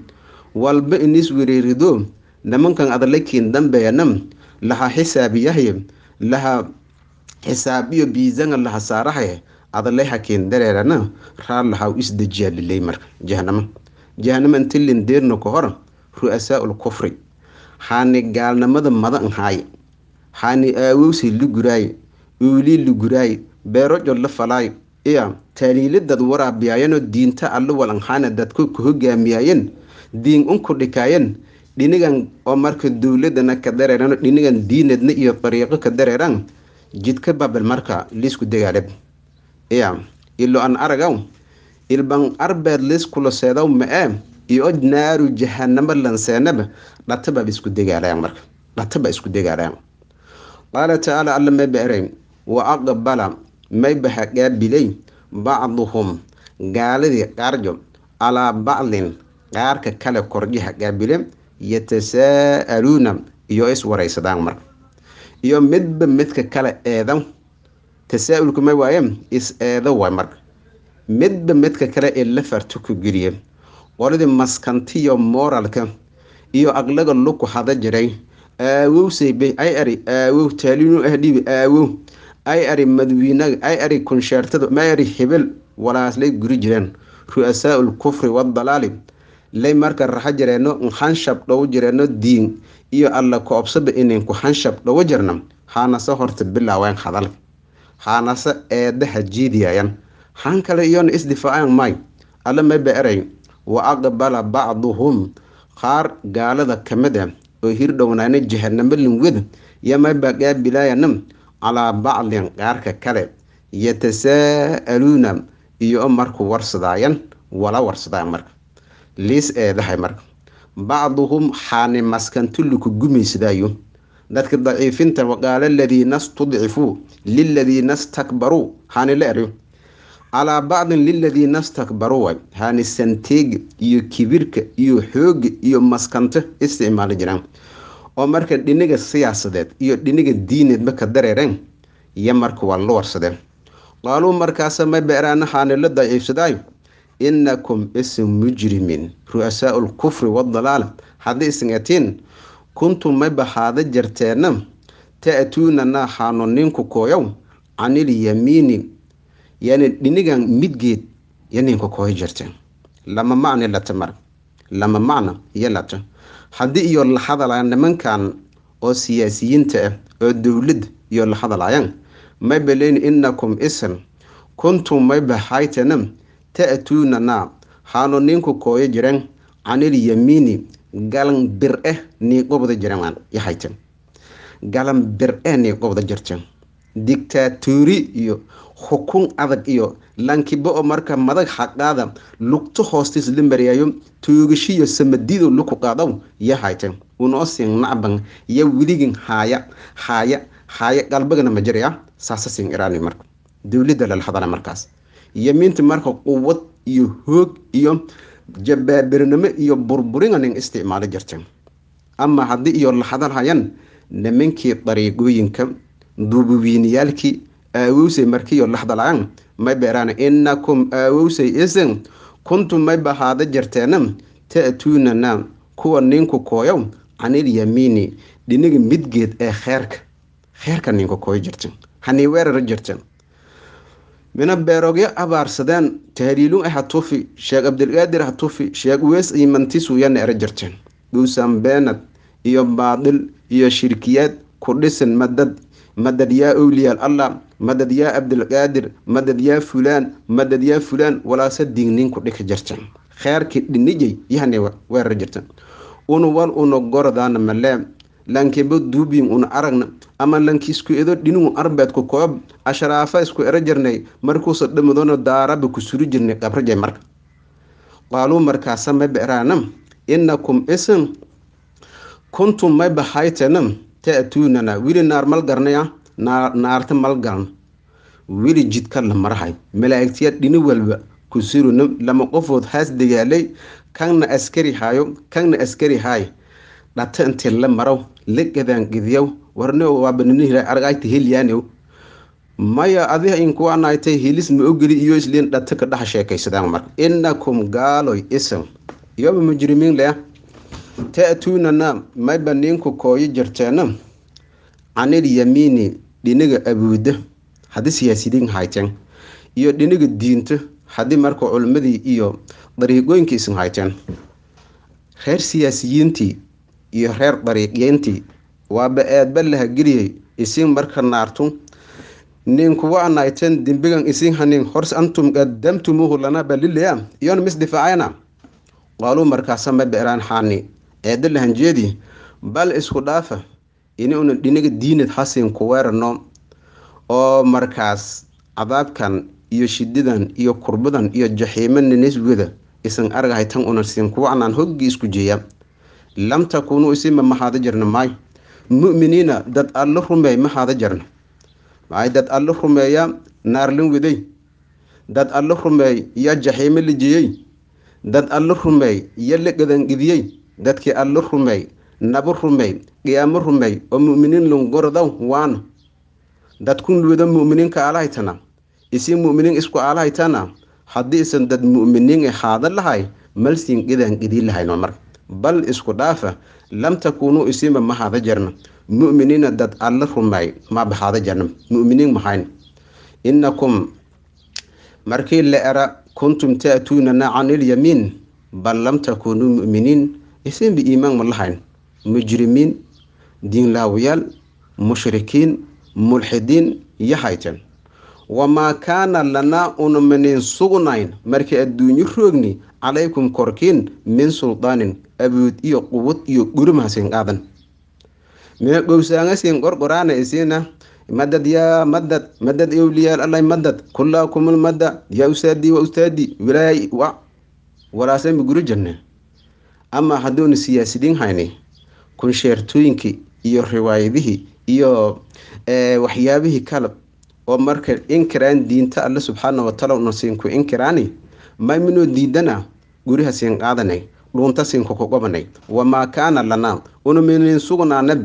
walba inis wiriirido nimankan adalakiin dambeyanam laha xisaabiyahay laha xisaabiyo biisanga laha eh, adalay adalehaken dareerana raalaha laha isdejiyaa liley marka jahanama jahanama inti lindeerna ka hora ru'asaa'ul kufri haani gaalnamada mada n haaye haani aawowsi luguraaye uulii luguraaye beerojo la falaay iya dad waraabiyaayeno diinta alla walanhaana dadko ka hogaamiyaayen diin unku dhikaayeen dhinagan oo marka dowladana ka dareeran dhinagan diinadna iyo dariiqo ka dareeran jidka babel marka liisku degaaleb ya ilo an aragaw ilban arbeed liiskula seedaw ma-ee iyo naaru jahanamo lanseenaba dhataba isku degaalayan marka dhataba isku degaalayan qaala tacaala alla may beerayn wa aqbala may baha qaabilay bacduhum gaaladii qaarjo calaa bacdin qaarka kale korjiha qaabile yatasaa'aluuna iyo iswaraysadaan mar iyo midba midka kale eedan tasaaulku ulku ma waayeen is-eedo waay mar midba midka kale ee lafarta ku geliya qoladii maskantiyo mooralka iyo aqlaga luku hada jiray aawow saybay ay ari aawow taaliinu ahdhibi aawow ay ari madwiinaga ay ari kunsheertada ma ari hebel walaasla guri jireen ru'asaa'ul kufri wadalaali ley marka raxo jireenno nxanshab dhow jireenno diin iyo alla koobsaba inanku hanshab dhowo jirna haanase horta bilaaween hadal haanase eedaha jiidiyayan han kale iyoona isdifaacaan may alla mayba eray wa aqbala bacduhum qaar gaalada kamida ah, oo hirdhownaana jahanamo lingwada yo mayba calaa bacdin qaarka kale yatasaa'aluuna iyo o warsadaayan wala warsadaayan marka liis ee dhaxay marka bacduhum xaani maskantuliku gumaysadaayo dadka daciifinta waqaala ladiina studcifuu liladiina stakbaruu haani la eryo calaa bacdin liladiina stakbaruu waay haani santeega iyo kibirka iyo xooga iyo maskanta isticmaali jiraan oo marka dhiniga siyaasadeed iyo dhiniga diineedba maka dareereen iyo marka waa la warsadeen qaaluu markaasa ma beeraana haani la daciifsadaayo inakum isin mujrimiin ru'asaau lkufri waddalaala haddii isingatiin kuntum may bahaada jarteenna ta-tuunanaa haano ninku kooyow canil yamiini yani dhinigan midgeed yo ninka kooyo jarteen lama macna lata mar lama macna iyo lata haddii iyo la hadalaya nimankan oo siyaasiyiinta ah oo dowlad iyo la hadalaayaan may baleyn inakum isan kuntum may bahaytana ta'tuunanaa waxaanu ninku kooyo jireen canilyamiini galan bir eh nii gobda jiraan yahayten galan bir eh nii gobda jirteen digtaatuuri iyo xukun adag iyo lankibo marka madag xaqaada lugto hoostiis la mariyaayo toogashiyo samadiido luku qaadaw yahayten unoosin nacban ya weligin haaya haaya haaya galbagana ma jiraya saasa iraani marka dowladda lala hadala markaas yamiinta marka quwad iyo hoog iyo jabaabirnimo iyo burburinga nin isticmaalo jirta ama haddii iyo laxadalhayan nimankii dariiqooyinka dubuwiiniyaalkii aawowsay markiiyo laxdalhayan may beeraan inakum aawowsay isin kuntum may bahaada jirteena ta kuwa ninku kooyow canil yamiini dhinaga midgeed ee kheerka kheerka ninka kooyo jirta hanii weerara jirta mina beerogyo abaarsadeen tahliiluu ay hatufi sheekh abdilqaadir hatufi sheekh uweys iyo mantisuuyana era jirteen dhuusan beenad iyo baadil iyo shirkiyaad ku dhisan madad madad yaa owliyaal allah madad yaa abdilqaadir madad yaa fulaan madad yaa fulaan walaase dignin ku dhika jirteen kheerkii dhinijay yahani weerar jirteen unuwal una gordaana malee lankebo duubin una aragna ama lanki isku edo dhinugu arbeedku koob asharaafa isku ero jirnay markuusa dhamadoona daaraba ku suri jirnay qabraje marka qaaluu markaasa ma beraana inakum isin kuntum mayba haytena ta wili naar mal garnaya naarta malgaln weli jidka la malaa'igtiya dhini walba ku suruna lama qofood haas dagaalay kanna askari hayo kanna askari haay dhata intii la marow la gedaangidiyaw warnew waaba ninihila argaayta maya adiha inkuwaanaaytay hilis ma iyo isliin dhata ka dhaha sheekaysadaan marka inakum gaaloy isam yoba mujrimiin leh ta mayba ninku kooyo jirteena canil yamiini dhinaga abuuda haddii siyaasidiin hayteen iyo dhinaga diinta haddii marka culimmadii iyo dariiqooyinka isin hayteen reer siyaasiyiintii iyo reer dariiqyeyntii waaba aadba lahageliyey isiin marka naartu ninku waa nayteen dembigan isiin hanin hors antum qaddamtumuuhu lana balilaya iyoon misdifacayna qaaluu markaasa ma beeraan xaani eedda lahanjeedii bal isku dhaafa inuuna dhinaga diinad hasin ku weerano oo markaas cadaabkan iyo shididan iyo kurbadan iyo jaxiimaninaiswada isan argahay tan una siin kuwacnaan hoggii isku jeeya lam takuunuu isima maxaada jirna maayo mu'miniina dad allo rumey maxaada jirna maxay dad allo rumeeya naarlin widay dad allo rumey ya jaxiimo lijiyey dad allo rumey ya la gadangidiyey dadkii allo rumey nabo rumey qiyaamo rumey oo mu'miniin lungorodaw waana dadkun luuda mu'miniinka alahaytana isi mu'miniin isku alahaytana haddii isan dad mu'miniin e lahay malsiin gidaan gidii lahayno marka bal isku dhaafa lam takuunuu isiinba ma haada jarna mu'miniina dad alla rumaay maaba haada jarna mu'miniin mahayn inakum markii la era kuntum taatuunana can ilyamiin bal lam takunuu mu'miniin isiinba iimaan ma lahayn mujrimiin diinlaawayaal mushrikiin mulxidiin iyo hayteen wamaa kaana lanaa unamanin sugnayn markii adduunyo roogni calaykum korkiin min suldaanin awood iyo quwad iyo gurimahasen qaadan mee dhowsaangasen qorqoraana isina madad yaa madad madad ewliyaal allah madad kullaakumul madda yaa ustaadii waa ustaadii wilaayay wa walaasanba guri jirne ama haduuna siyaasidiin hayni kunsheertooyinkii iyo riwaayadihii iyo waxyaabihii kalab oo marka inkiraan diinta alle subxaana wataala una inkiraani mayminoo diidana guriha siin qaadanay dhuuntasiinka ku gobanay wamaa kaana lanaa una minin sugnaanab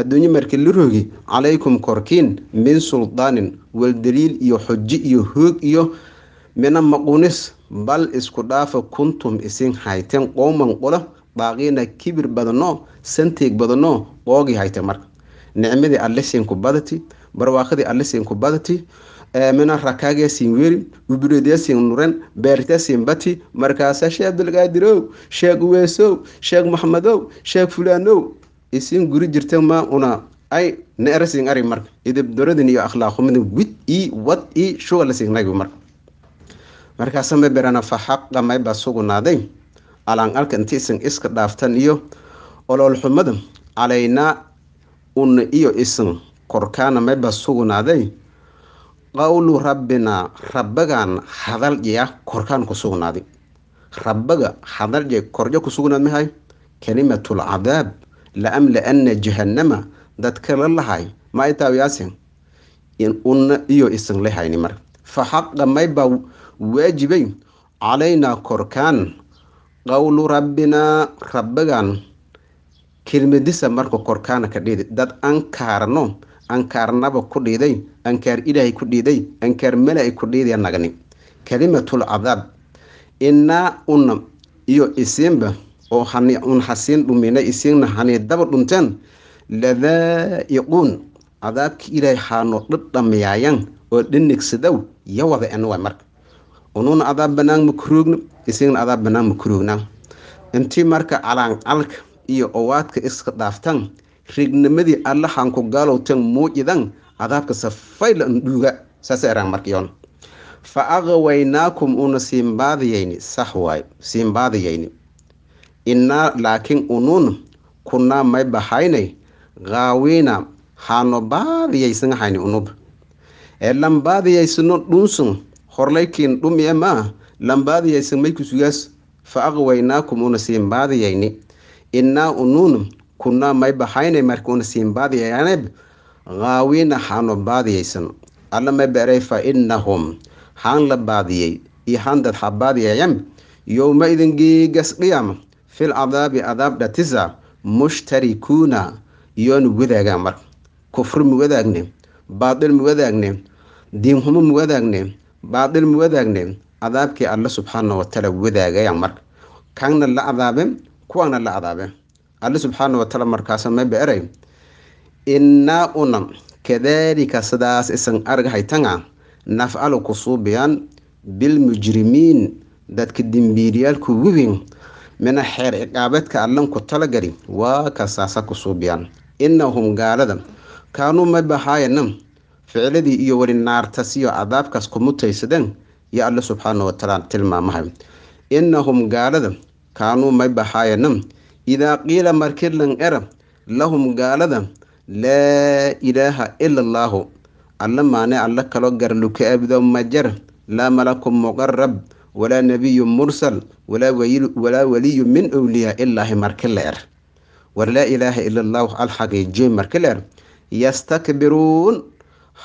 adduunye marka la roogi calaykum korkiin min suldaanin waldaliil iyo xuji iyo hoog iyo mina maqunis bal isku dhaafa kuntum isin hayteen qowman qola daaqiina kibir badanoo santeeg badanoo qoogii hayteen marka nicmadii alle badati barwaaqadii alle badati Eh, mina rakaagee siin weri gubridee siin nuren beerte siin bati markaasa sheekh abdulqaadirow sheekh uweesow sheekh maxmedow sheekh fulaanow isin guri jirta maa una ay na siin ari marka idibdoradin iyo akhlaaqumidin wid i wad i shugala siin nagi marka markaasa ma berana fa xaqa may baa alaan alka intiisan iska dhaaftan iyo oloolxumada calaynaa una iyo isan korkaana may baa sugnaaday qawlu rabbinaa rabbagaan hadaljiya korkaan ku sugnaaday rabbaga hadaljiya korjo ku sugnaad mahay kalimatul cadaab la amla jahannama dadka la lahay ma ay taawiyaasin una iyo isan lahayni mar fa xaqa may baa waajibay calaynaa korkaan qawlu rabbinaa rabbagan kelmadisa marka korkaana ka dhiiday dad ankaarno ankaarnaba ku dhiiday ankaar ilaahay ku dhiiday ankaar mala ku dhiidaya nagni kalimatul cadaab inaa una iyo isiinba oo un xasiin dhumina isiinna haniidaba dhunteen ladaa'iquun cadaabki ilaahay haano dhadhamiyaayaan oo dhanigsadow ya wada ana marka unuuna cadaab banaan makuruugna isiinna cadaab banaan makuruugnaa intii marka calaancalka iyo owaadka iska dhaaftaan rignimadii allahanku gaalowtan muujidan cadaabka safaydla andhuuga saasa eraan markiyoon fa aqwaynaakum uuna siinbaadiyayni sax waayo siinbaadiyayni innaa laakiin unuun kunnaa may bahaynay qaawiina haano baadiyaysanaxayni unub ee lambaadiyaysino dhunsun horlaykiin dhumiye maa lambaadiyaysan maykusugaas fa aqwaynaakum uuna siinbaadiyayni innaa unuun kunnaa may bahaynay marka uuna siinbaadiyayaneb haawiina xaanoo baadiyaysan alla beray fa innahum haan la baadiyey iyo xaan dad xa baadiyayam yowma-idin giigas qiyam fil cadaabi cadaab dhatisa mushtarikuuna yoonu wadaagaa marka kufur ma wadaagne baadil ma wadaagne diinhumo ma wadaagne baadil ma wadaagne cadaabkii alla subxaana watacaala wadaagayaan marka kaanna la cadaabe kuwaana la cadaabe alla subxaana watacaala markaasa ma beray innaa una kadaalika sidaas isan argahaytanga nafcalu kusuubiyaan bilmujrimiin dadka dimbiiriyaalku dembiiliyaalkuguwin mina xeer ciqaabadka allanku talagari waa ka saasa ku suubiyaan innahum gaalada kaanuu ma bahaayana ficladii iyo weli naartas iyo cadaabkaas ku mutaysadeen yo alle subxaana watacaala tilmaamahay innahum gaalada kaanuu may bahaayana idaa qiila markii lan era lahum gaalada laa ilaaha ila allaahu alla maane alla kaloo garluka aabudo ma jar laa malakun muqarab walaa nebiyun mursal walaa weliyu min awliyaa ilaahi marka leer war laa ilaaha ila allaahu alxaqiijiyo marka leer yastakbiruun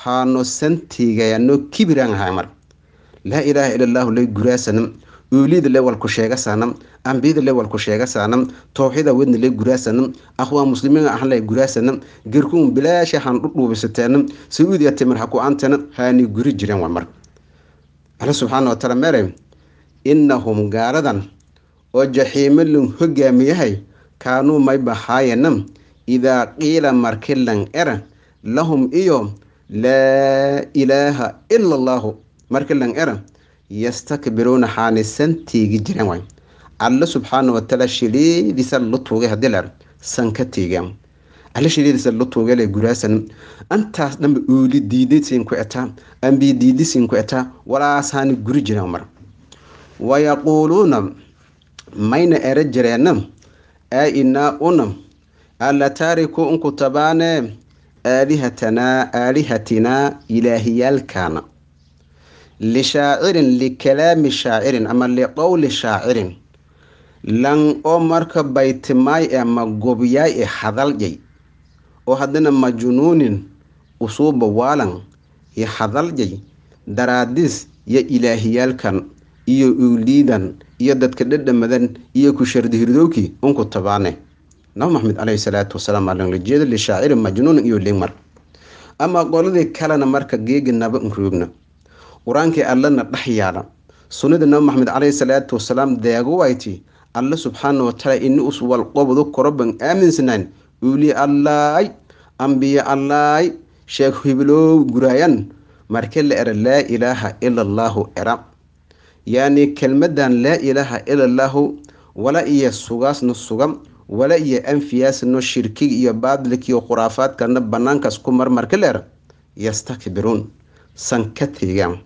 haano santiigayano kibiran haamar laa ilaaha ila allaahu lay guraasanam uulid le walku sheegasanam anbiyada le walku sheegasaanam tooxida wadnale guraasanam akhwaa muslimiinga ahanle guraasana gerkuun bilaasha han dhudhuubisateena sauudiya timir haku-aantana haanay guri jireen waa mar alle subxaana wa taala meere innahum gaaradan oo jaxiimo lan hogaamiyahay kaanuu maybahaayanam idaa qiila marki lan era lahum iyo laa ilaaha ila allaahu marki lan era yastakbiruuna xaanisan teegi jireen waay alla subxaana wataala sheleedisan la tuugay hadilan sankatiga alla sheleedisan la tuugale guraasan antaas dhanba uuli diidisiin ku eta ambii diidisiin ku eta walaasaani guri jiraan mar wayaquuluuna mayna era jireenna aa inaa una alla taariku unku tabaane aalihatanaa aalihatinaa ilaahiyaalkaana lishaacirin likalaami shaacirin ama liqowli shaacirin lan oo marka baytimaay ah ma e hadaljay oo haddana majunuunin usuuba waalan yo hadalƴay daraadis iyo ilaahiyaalkan iyo uliidan iyo dadka dhadhamadan iyo kushardihrdowki unku tabaane nab maxamed caleyhi salaatu wasalaam alanglijeeda lishaaciri majnuunin iyo lingmar ama qoladii kalena marka geegi naba nruugna qur-aankii allana dhex yaala sunnadii nabi maxamed caleyhi salaatu wasalaam deeguwayti alla subxaana wataala ini us qobdo koro ban aaminsanaan uli allaay ambiye allaay sheeg hibloow guraayan marke la era laa ilaaha ila allaahu era yani kelmadan laa ilaaha ila allaahu wala iyo sugaasna suga wala iyo anfiyaasno shirkig iyo baadilka iyo khuraafaadkana banaankaas ku mar marka leer yastakbiruun san ka teegaan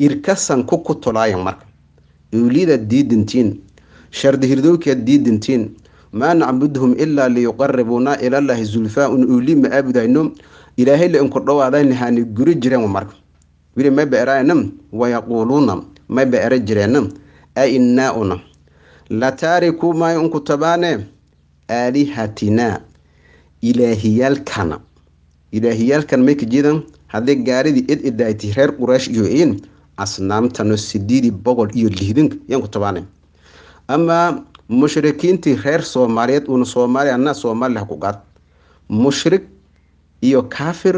irka san ku ku tolaayan marka uulida diidantiin shardihirdowki haddii maa nacbudhum ilaa liyuqaribuuna ilallaahi zulfaa un ma aabudayno ilaahayla inku dhawaadayna haani guri jireen marka wili may beeraana wayaquuluuna may beera jireena a innaa-una la unku tabaane aalihatinaa ilaahiyaalkana ilaahiyaalkan maykajeedan haddii gaaridii id idayti reer quraash iyo in asnaamtano sideedii boqol iyo lihdanka yaanku tabaane ama mushrikiintii reer soomaaliyeed uuna soomaaliya anaa soomaaliya ha qaad mushrig iyo kaafir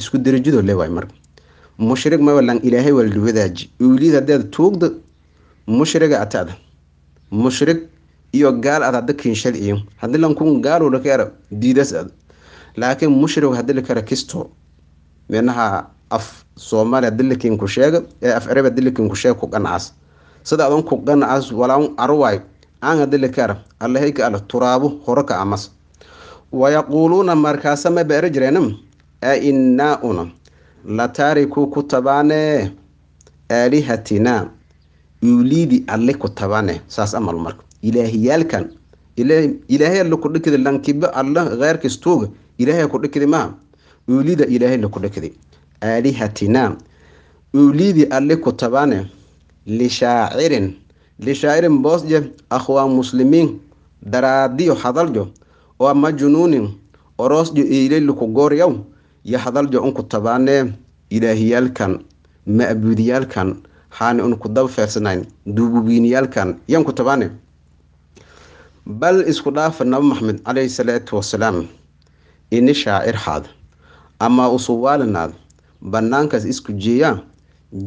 isku derajadoo le waay marka mushrig mabalan ilaahay waa la wadaaji uulid tuugda mushriga ataada mushrig iyo gaal aad hadda kinshal iyo hadii lankun gaal dhakara diidaas aad laakiin mushrig hadii lakara kisto menaha af soomaaliya dilikin ku sheega ee af cerab dilikin ku sheega ku qancaas sida adon ku ganacas walaun arwaay aan hadile kaara ala turaabu horo ka amas wayaquuluuna markaasa ma beera jireenam a innaa una la taarikuu ku tabaanee aalihatinaa uliidi alle ku tabaane saas amal marka ilaahiyaalkan ilaahay alle kudhikidi lankiba alle heyrkis tuuga ilaahay kudhikidi maa uliida ilaahay lakudhikidi aalihatinaa uliidi alle ku tabaane lishaacirin lishaacirin boosje akhwaa muslimiin daraadiyo hadaljo oo oa majnuunin oroosjo iileyluku gooryaw yo hadaljo unku tabaanee ilaahiyaalkan ma'buudiyaalkan haani unku dabfeersanayn duububiiniyaalkan yanku tabaane bal isku dhaafa nabi maxamed calayhi salaatu wasalaam ini shaacirhaad ama amaa usuwaalanaad bannaankaas isku jeeya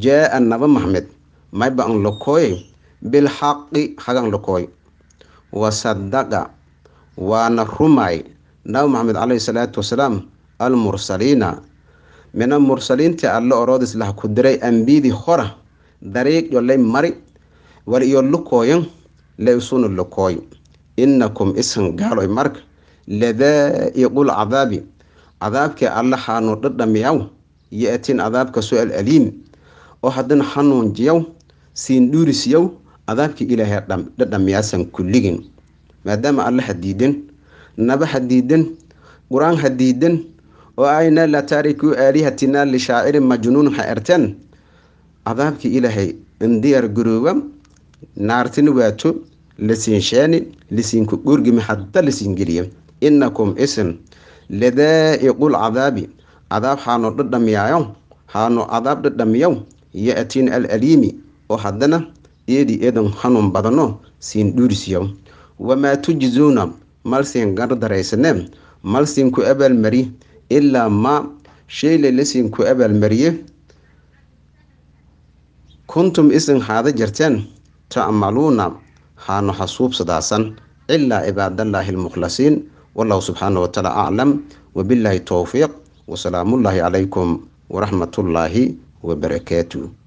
jaaa a nabi maxamed maiba ang lokoy bilxaqi hagan lokoy wasadaqa waana rumay nabi maxamed caleyhi salaatu wasalaam almursaliina mina mursaliintii alle oroodis lah ku diray ambiyadii hora dariiq yo lay mari wal iyo lukooyan la isuna lokooy innakum isan gaaloy marka ladaa'iqul cadaabi cadaabke alla haanu dhadhamiyaw yo-atiin cadaabka su-al aliim oo haddana xanuunjiyaw siin siindhuurisyow adaabkii ilaahay dhadhamiyaasan kulligin maadaama alle hadiidan naba hadiidan qur-aan hadiidan oo ayna la taarikuu aalihatinaa lishaacirin majnuun ha erteen adaabkii ilaahay indiyaar garooba naartin waato lasiin sheeni lisiinku dhurgimi hadda lisiin geliya innakum isin ladaa'iqul cadaabi adaab haano dhadhamiyaayo haano adaab dhadhamiyow yo-atiin al oo haddana iyadii eedan xanuun badano siin dhuurisiyo wamaa tujizuuna malsiin gardaraysanee malsiin ku abaalmari ilaa maa shay ku abaalmariye kuntum isin haada jarteen tacmaluuna haano xasuubsadaasan ilaa cibaadallaahi almukhlasiin wallahu subxaanah watacaala aclam wabillaahi towfiiq wasalaamullaahi calaykum waraxmatullaahi wabarakaatu